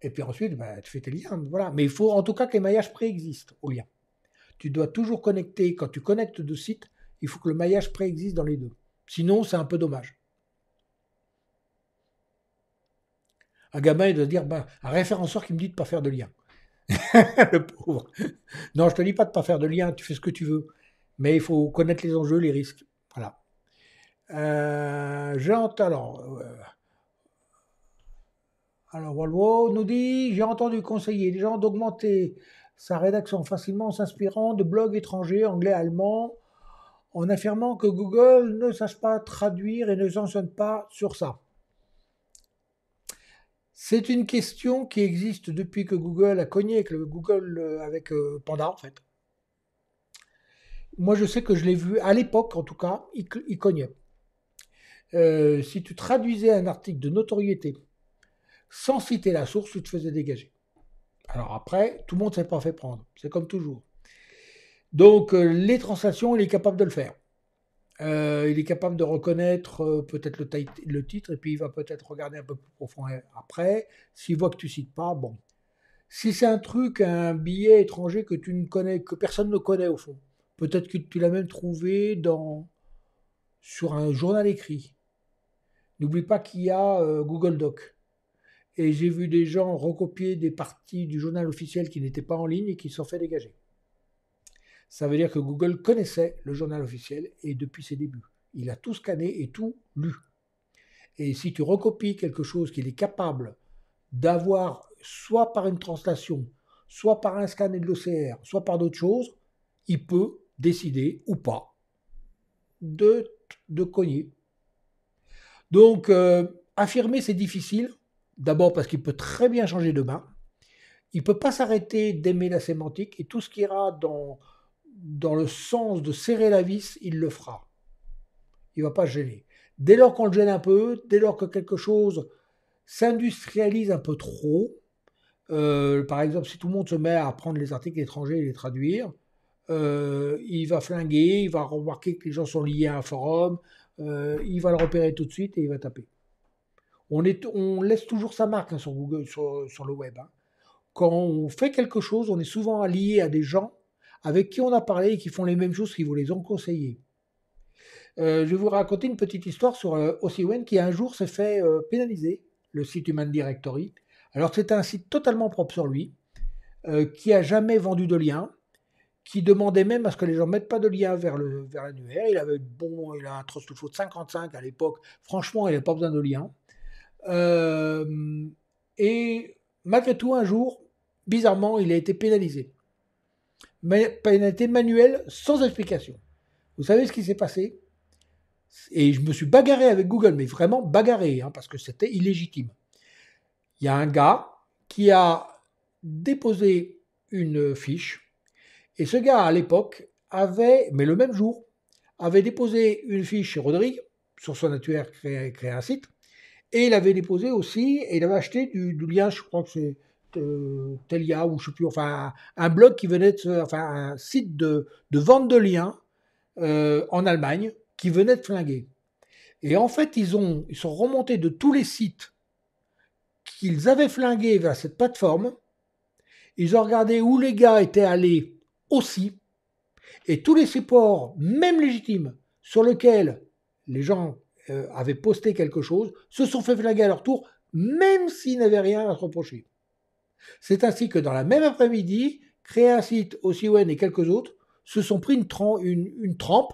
et puis ensuite, bah, tu fais tes liens. Voilà. Mais il faut en tout cas que les maillages préexistent aux liens. Tu dois toujours connecter, quand tu connectes deux sites, il faut que le maillage préexiste dans les deux. Sinon, c'est un peu dommage. Un gamin, il doit dire, ben, un référenceur qui me dit de ne pas faire de lien. le pauvre. Non, je te dis pas de pas faire de lien, tu fais ce que tu veux. Mais il faut connaître les enjeux, les risques. Voilà. Euh, J'entends. Alors, euh, alors Walwo nous dit, j'ai entendu conseiller les gens d'augmenter sa rédaction facilement en s'inspirant de blogs étrangers, anglais, allemands, en affirmant que Google ne sache pas traduire et ne sanctionne pas sur ça. C'est une question qui existe depuis que Google a cogné avec Google euh, avec euh, Panda en fait. Moi je sais que je l'ai vu à l'époque en tout cas, il, cognait. Euh, si tu traduisais un article de notoriété sans citer la source, tu te faisais dégager. Alors après, tout le monde ne s'est pas fait prendre. C'est comme toujours. Donc euh, les translations, il est capable de le faire. Euh, il est capable de reconnaître euh, peut-être le, titre et puis il va peut-être regarder un peu plus profond après. S'il voit que tu cites pas, bon. Si c'est un truc, un billet étranger que tu ne connais, que personne ne connaît au fond, peut-être que tu l'as même trouvé dans sur un journal écrit. N'oublie pas qu'il y a Google Doc. Et j'ai vu des gens recopier des parties du journal officiel qui n'étaient pas en ligne et qui se sont fait dégager. Ça veut dire que Google connaissait le journal officiel et depuis ses débuts. Il a tout scanné et tout lu. Et si tu recopies quelque chose qu'il est capable d'avoir, soit par une translation, soit par un scan et de l'OCR, soit par d'autres choses, il peut décider ou pas de, de cogner. Donc, euh, affirmer, c'est difficile. D'abord parce qu'il peut très bien changer de main. Il ne peut pas s'arrêter d'aimer la sémantique et tout ce qui ira dans, dans le sens de serrer la vis, il le fera. Il ne va pas gêner. Dès lors qu'on le gêne un peu, dès lors que quelque chose s'industrialise un peu trop, euh, par exemple, si tout le monde se met à prendre les articles étrangers et les traduire, euh, il va flinguer, il va remarquer que les gens sont liés à un forum, euh, il va le repérer tout de suite et il va taper on, laisse toujours sa marque hein, sur, Google, sur, le web. Hein. Quand on fait quelque chose, on est souvent lié à des gens avec qui on a parlé et qui font les mêmes choses qui vous les ont conseillés. Euh, je vais vous raconter une petite histoire sur euh, qui un jour s'est fait euh, pénaliser, le site Human Directory. Alors c'est un site totalement propre sur lui, euh, qui a jamais vendu de liens, qui demandait même à ce que les gens ne mettent pas de lien vers l'annuaire. Vers il avait bon, il a un trust de 55 à l'époque. Franchement, il n'avait pas besoin de liens. Euh, et malgré tout, un jour, bizarrement, il a été pénalisé. Mais pénalité manuelle sans explication. Vous savez ce qui s'est passé Et je me suis bagarré avec Google, mais vraiment bagarré, hein, parce que c'était illégitime. Il y a un gars qui a déposé une fiche, et ce gars, à l'époque, avait, mais le même jour, avait déposé une fiche chez Rodrigue, sur son naturel créé un site, et il avait déposé aussi, et il avait acheté du, lien, je crois que c'est euh, Telia ou je sais plus, enfin un, blog qui venait de, enfin un site de, vente de liens euh, en Allemagne qui venait de flinguer. Et en fait, ils, ont, ils sont remontés de tous les sites qu'ils avaient flingués vers cette plateforme. Ils ont regardé où les gars étaient allés aussi. Et tous les supports, même légitimes, sur lesquels les gens euh, avaient posté quelque chose, se sont fait flaguer à leur tour, même s'ils n'avaient rien à se reprocher. C'est ainsi que dans la même après-midi, un site, Ossiwen et quelques autres se sont pris une, une, trempe.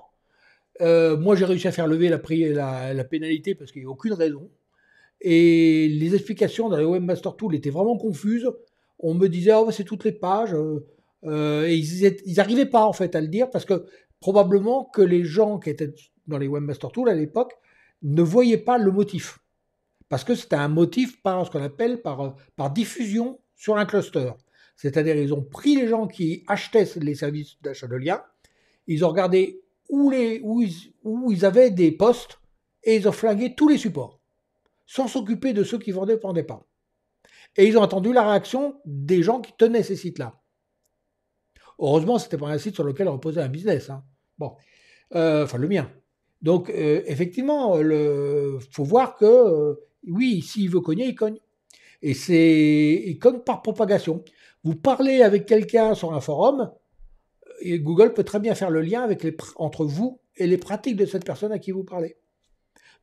Euh, moi, j'ai réussi à faire lever la, la pénalité parce qu'il n'y a aucune raison. Et les explications dans les Webmaster Tool étaient vraiment confuses. On me disait, oh, bah, c'est toutes les pages. Euh, et ils n'arrivaient pas, en fait, à le dire parce que probablement que les gens qui étaient dans les Webmaster Tools à l'époque ne voyaient pas le motif. Parce que c'était un motif par ce qu'on appelle par, par diffusion sur un cluster. C'est-à-dire, ils ont pris les gens qui achetaient les services d'achat de liens, ils ont regardé où, les, où, ils, avaient des postes et ils ont flingué tous les supports, sans s'occuper de ceux qui ne vendaient pas. Et ils ont entendu la réaction des gens qui tenaient ces sites-là. Heureusement, c'était pas un site sur lequel reposait un business. Hein. Bon, euh, enfin le mien. Donc, euh, effectivement, il faut voir que, euh, oui, s'il veut cogner, il cogne. Et c'est, il cogne par propagation. Vous parlez avec quelqu'un sur un forum, euh, et Google peut très bien faire le lien avec entre vous et les pratiques de cette personne à qui vous parlez.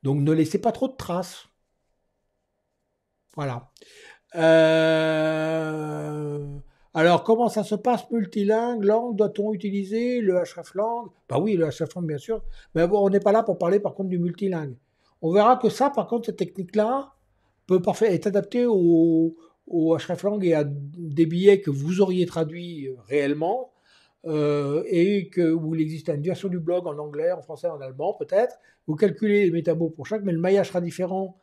Donc, ne laissez pas trop de traces. Voilà. Euh... Alors, comment ça se passe multilingue Langue Doit-on utiliser le href langue Bah oui, le href langue, bien sûr. Mais bon, on n'est pas là pour parler, par contre, du multilingue. On verra que ça, par contre, cette technique-là peut parfait, est adaptée au, au et à des billets que vous auriez traduits euh, réellement. Euh, et que, où il existe une version du blog en anglais, en français, en allemand peut-être, vous calculez les métabos pour chaque, mais le maillage sera différent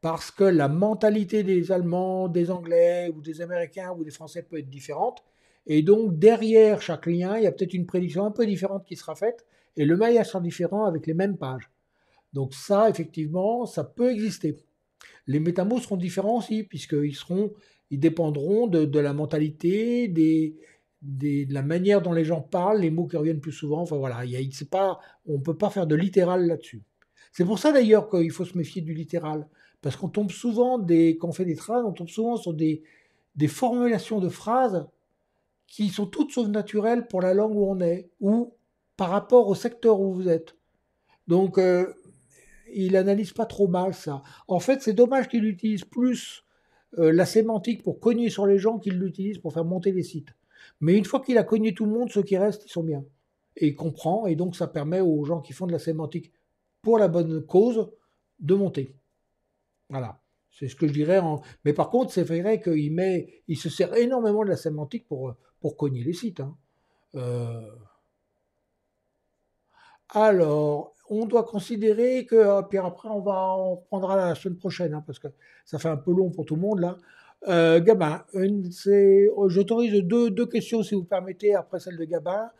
parce que la mentalité des Allemands, des Anglais ou des Américains ou des Français peut être différente. Et donc derrière chaque lien, il y a peut-être une prédiction un peu différente qui sera faite et le maillage sera différent avec les mêmes pages. Donc ça, effectivement, ça peut exister. Les métamots seront différents aussi, puisqu'ils seront, ils dépendront de, la mentalité, de la manière dont les gens parlent, les mots qui reviennent plus souvent. Enfin voilà, y a, pas, on ne peut pas faire de littéral là-dessus. C'est pour ça d'ailleurs qu'il faut se méfier du littéral. Parce qu'on tombe souvent, quand on fait des on tombe souvent sur des, formulations de phrases qui sont toutes sauf naturelles pour la langue où on est ou par rapport au secteur où vous êtes. Donc, euh, il analyse pas trop mal ça. En fait, c'est dommage qu'il utilise plus euh, la sémantique pour cogner sur les gens qu'il l'utilise pour faire monter les sites. Mais une fois qu'il a cogné tout le monde, ceux qui restent, ils sont bien. Et il comprend, et donc ça permet aux gens qui font de la sémantique pour la bonne cause de monter. Voilà. C'est ce que je dirais. Mais par contre, c'est vrai qu'il il se sert énormément de la sémantique pour, cogner les sites. Hein. Euh, alors, on doit considérer que, ah, puis après, on va on prendra la semaine prochaine, hein, parce que ça fait un peu long pour tout le monde là. Euh, Gabin, euh, j'autorise deux, questions si vous permettez après celle de Gabin,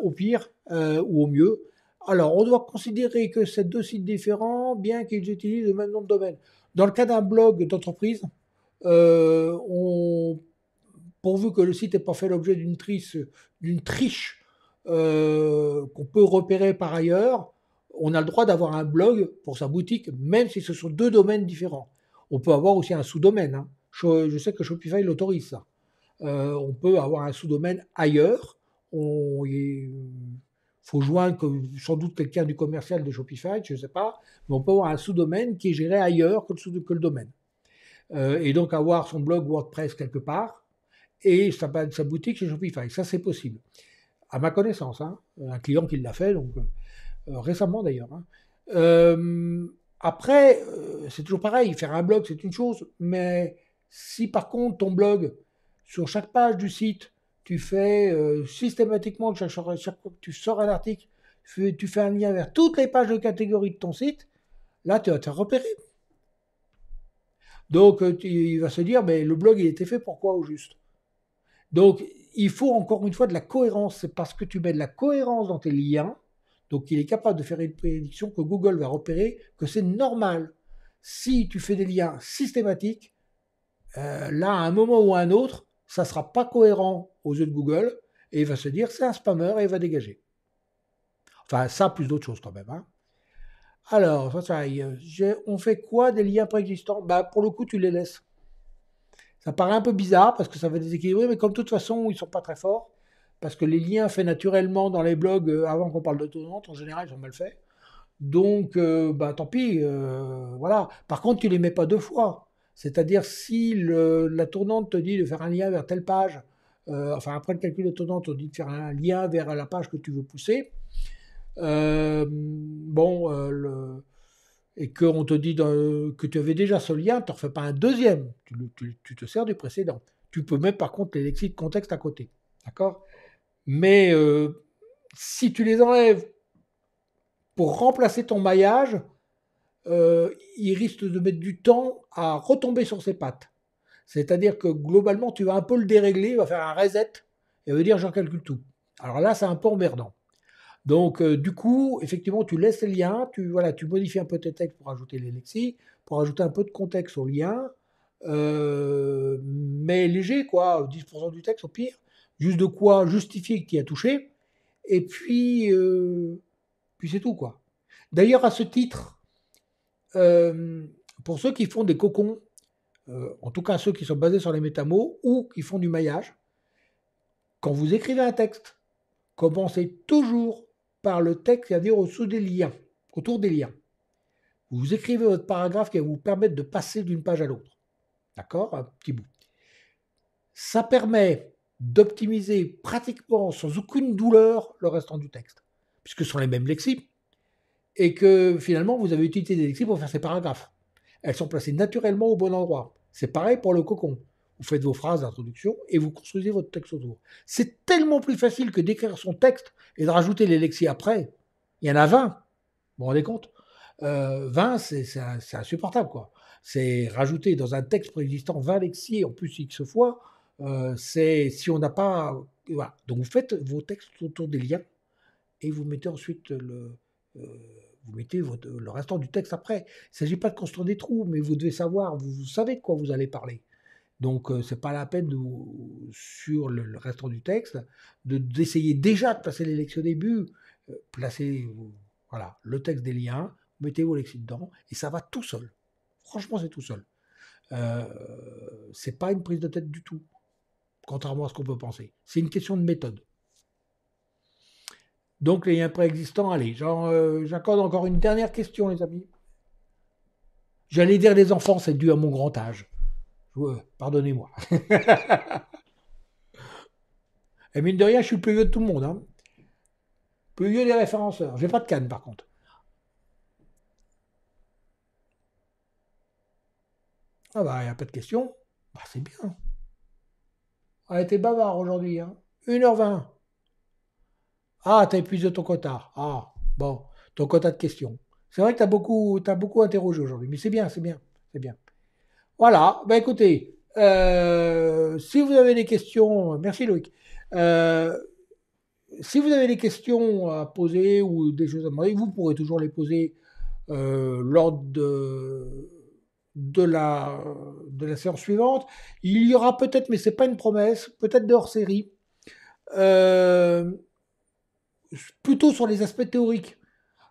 au pire ou au mieux. Alors, on doit considérer que ces deux sites différents, bien qu'ils utilisent le même nom de domaine. Dans le cas d'un blog d'entreprise, euh, pourvu que le site n'ait pas fait l'objet d'une triche, d'une triche euh, qu'on peut repérer par ailleurs, on a le droit d'avoir un blog pour sa boutique, même si ce sont deux domaines différents. On peut avoir aussi un sous-domaine. Hein. Je, sais que Shopify l'autorise ça. Euh, on peut avoir un sous-domaine ailleurs. On, faut joindre sans doute quelqu'un du commercial de Shopify, je ne sais pas, mais on peut avoir un sous-domaine qui est géré ailleurs que le, domaine. Euh, et donc avoir son blog WordPress quelque part et sa, boutique chez Shopify. Ça, c'est possible. À ma connaissance, hein. un client qui l'a fait, donc euh, euh, récemment d'ailleurs. Hein. après, c'est toujours pareil, faire un blog, c'est une chose, mais si par contre ton blog, sur chaque page du site, tu fais euh, systématiquement, chaque, que tu sors un article, tu fais, un lien vers toutes les pages de catégorie de ton site, là, tu vas te repérer. Donc, euh, il va se dire, mais le blog, il était fait pourquoi au juste Donc, il faut encore une fois de la cohérence. C'est parce que tu mets de la cohérence dans tes liens, donc il est capable de faire une prédiction que Google va repérer, que c'est normal. Si tu fais des liens systématiques, euh, là, à un moment ou à un autre, ça ne sera pas cohérent aux yeux de Google et il va se dire c'est un spammer et il va dégager. Enfin, ça plus d'autres choses quand même. Hein. Alors, ça, on fait quoi des liens préexistants bah, Pour le coup, tu les laisses. Ça paraît un peu bizarre parce que ça va déséquilibrer, mais comme de toute façon, ils ne sont pas très forts, parce que les liens faits naturellement dans les blogs euh, avant qu'on parle de tournantes, en général, ils sont mal faits. Donc, euh, bah, tant pis, euh, voilà. Par contre, tu ne les mets pas deux fois. C'est-à-dire, si la tournante te dit de faire un lien vers telle page, euh, enfin après le calcul étonnant, on dit de faire un lien vers la page que tu veux pousser. Euh, bon, euh, et qu'on te dit que tu avais déjà ce lien, tu ne refais pas un deuxième, tu, te sers du précédent. Tu peux mettre par contre les lexiques de contexte à côté, d'accord Mais si tu les enlèves pour remplacer ton maillage, il risque de mettre du temps à retomber sur ses pattes. C'est-à-dire que globalement, tu vas un peu le dérégler, il va faire un reset et va dire j'en calcule tout. Alors là, c'est un peu emmerdant. Donc, euh, du coup, effectivement, tu laisses les liens, tu, voilà, tu modifies un peu tes textes pour ajouter les pour ajouter un peu de contexte aux liens euh, mais léger, quoi, 10% du texte au pire, juste de quoi justifier que tu as touché, et puis, euh, puis c'est tout, quoi. D'ailleurs, à ce titre, pour ceux qui font des cocons, euh, en tout cas ceux qui sont basés sur les métamots ou qui font du maillage, quand vous écrivez un texte, commencez toujours par le texte, c'est-à-dire au des liens, autour des liens. Vous écrivez votre paragraphe qui va vous permettre de passer d'une page à l'autre. D'accord Un petit bout. Ça permet d'optimiser pratiquement sans aucune douleur le restant du texte, puisque ce sont les mêmes lexiques, et que finalement vous avez utilisé des lexiques pour faire ces paragraphes elles sont placées naturellement au bon endroit. C'est pareil pour le cocon. Vous faites vos phrases d'introduction et vous construisez votre texte autour. C'est tellement plus facile que d'écrire son texte et de rajouter les lexies après. Il y en a 20. Vous vous rendez compte 20, euh, c'est insupportable, quoi. C'est rajouter dans un texte préexistant 20 lexies, en plus X fois, euh, c'est si on n'a pas... Voilà. Donc vous faites vos textes autour des liens et vous mettez ensuite le... Euh, vous mettez le restant du texte après. Il ne s'agit pas de construire des trous, mais vous devez savoir, vous, savez de quoi vous allez parler. Donc, euh, ce n'est pas la peine, sur le, restant du texte, d'essayer déjà de passer les au début. Euh, placez voilà, le texte des liens, mettez vos lexiques dedans, et ça va tout seul. Franchement, c'est tout seul. Ce euh, c'est pas une prise de tête du tout, contrairement à ce qu'on peut penser. C'est une question de méthode. Donc les liens préexistants, allez, euh, j'accorde encore une dernière question, les amis. J'allais dire les enfants, c'est dû à mon grand âge. Euh, pardonnez-moi. Et mine de rien, je suis le plus vieux de tout le monde. Hein. Plus vieux des référenceurs. J'ai pas de canne, par contre. Ah bah, il n'y a pas de question. Bah, c'est bien. On a été bavard aujourd'hui. Hein. 1h20. Ah, tu as épuisé ton quota. Ah, bon, ton quota de questions. C'est vrai que tu as beaucoup, beaucoup interrogé aujourd'hui, mais c'est bien, c'est bien, c'est bien. Voilà, bah, écoutez, euh, si vous avez des questions, merci Loïc. Euh, si vous avez des questions à poser ou des choses à demander, vous pourrez toujours les poser euh, lors de, de, la, de la séance suivante. Il y aura peut-être, mais c'est pas une promesse, peut-être de hors série plutôt sur les aspects théoriques.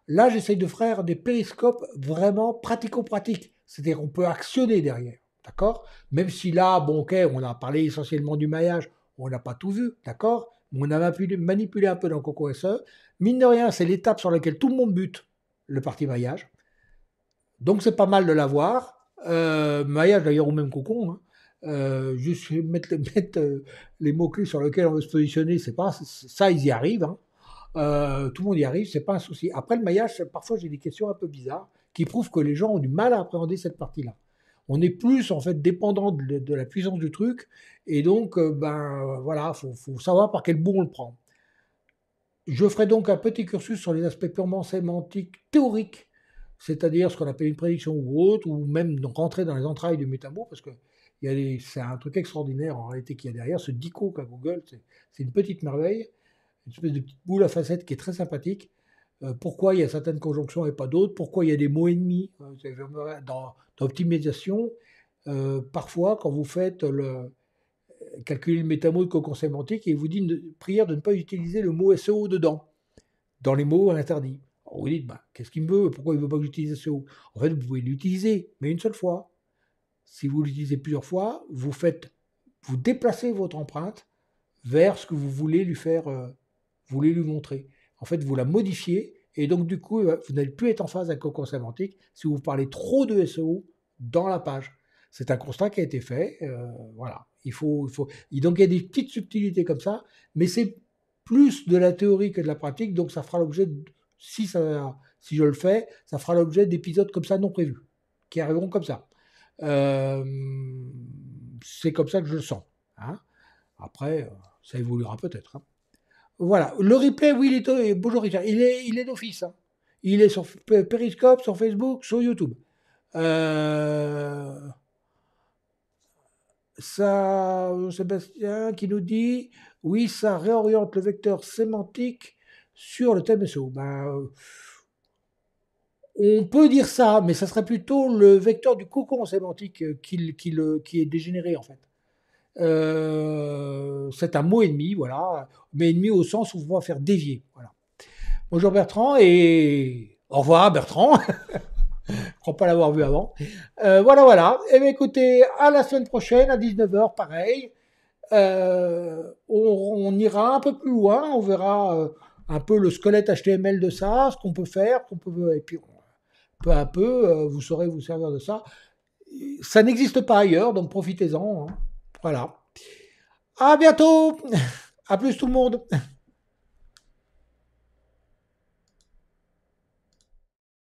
Là, j'essaye de faire des périscopes vraiment pratico-pratiques. C'est-à-dire qu'on peut actionner derrière. D'accord Même si là, bon, ok, on a parlé essentiellement du maillage, on n'a pas tout vu, d'accord On a manipulé un peu dans Coco SE. Mine de rien, c'est l'étape sur laquelle tout le monde bute, le parti maillage. Donc c'est pas mal de l'avoir. Euh, maillage d'ailleurs, ou même Cocon. Hein. Euh, juste mettre, euh, les mots-clés sur lesquels on veut se positionner, c'est pas ça, ils y arrivent. Hein. Euh, tout le monde y arrive, c'est pas un souci. Après le maillage, parfois j'ai des questions un peu bizarres qui prouvent que les gens ont du mal à appréhender cette partie-là. On est plus en fait dépendant de, la puissance du truc, et donc euh, ben voilà, faut, savoir par quel bout on le prend. Je ferai donc un petit cursus sur les aspects purement sémantiques théoriques, c'est-à-dire ce qu'on appelle une prédiction ou autre, ou même donc rentrer dans les entrailles du métamot, parce que c'est un truc extraordinaire en réalité qu'il y a derrière. Ce dico qu'a Google, c'est une petite merveille une espèce de petite boule à facettes qui est très sympathique. Euh, pourquoi il y a certaines conjonctions et pas d'autres Pourquoi il y a des mots ennemis euh, dans, l'optimisation, euh, Parfois, quand vous faites le calculer le métamode de cocon sémantique, il vous dit une prière de ne pas utiliser le mot SEO dedans, dans les mots interdits. Vous vous dites, ben, qu'est-ce qu'il me veut Pourquoi il ne veut pas que j'utilise SEO En fait, vous pouvez l'utiliser, mais une seule fois. Si vous l'utilisez plusieurs fois, vous faites, vous déplacez votre empreinte vers ce que vous voulez lui faire vous voulez lui montrer. En fait, vous la modifiez, et donc du coup, euh, vous n'allez plus être en phase avec le cocon sémantique si vous parlez trop de SEO dans la page. C'est un constat qui a été fait, euh, voilà. Il faut, il faut... donc il y a des petites subtilités comme ça, mais c'est plus de la théorie que de la pratique, donc ça fera l'objet, de... si, si je le fais, ça fera l'objet d'épisodes comme ça non prévus, qui arriveront comme ça. Euh, c'est comme ça que je le sens. Hein. Après, ça évoluera peut-être. Hein voilà. Le replay, oui, il est, euh, bonjour Richard, il est, il est d'office. Hein. Il est sur Periscope, sur Facebook, sur YouTube. Euh, ça, euh, Sébastien qui nous dit, oui, ça réoriente le vecteur sémantique sur le thème SEO. Ben, on peut dire ça, mais ça serait plutôt le vecteur du cocon sémantique qui est dégénéré en fait. Euh, c'est un mot ennemi, voilà, mais ennemi au sens où on va faire dévier. Voilà. Bonjour Bertrand et au revoir Bertrand. Je crois pas l'avoir vu avant. Euh, voilà, voilà. Et eh bien écoutez, à la semaine prochaine, à 19h, pareil. Euh, on, ira un peu plus loin, on verra un peu le squelette HTML de ça, ce qu'on peut faire, qu'on peut, et puis peu à peu, vous saurez vous servir de ça. Ça n'existe pas ailleurs, donc profitez-en. Hein. Voilà. À bientôt. À plus tout le monde.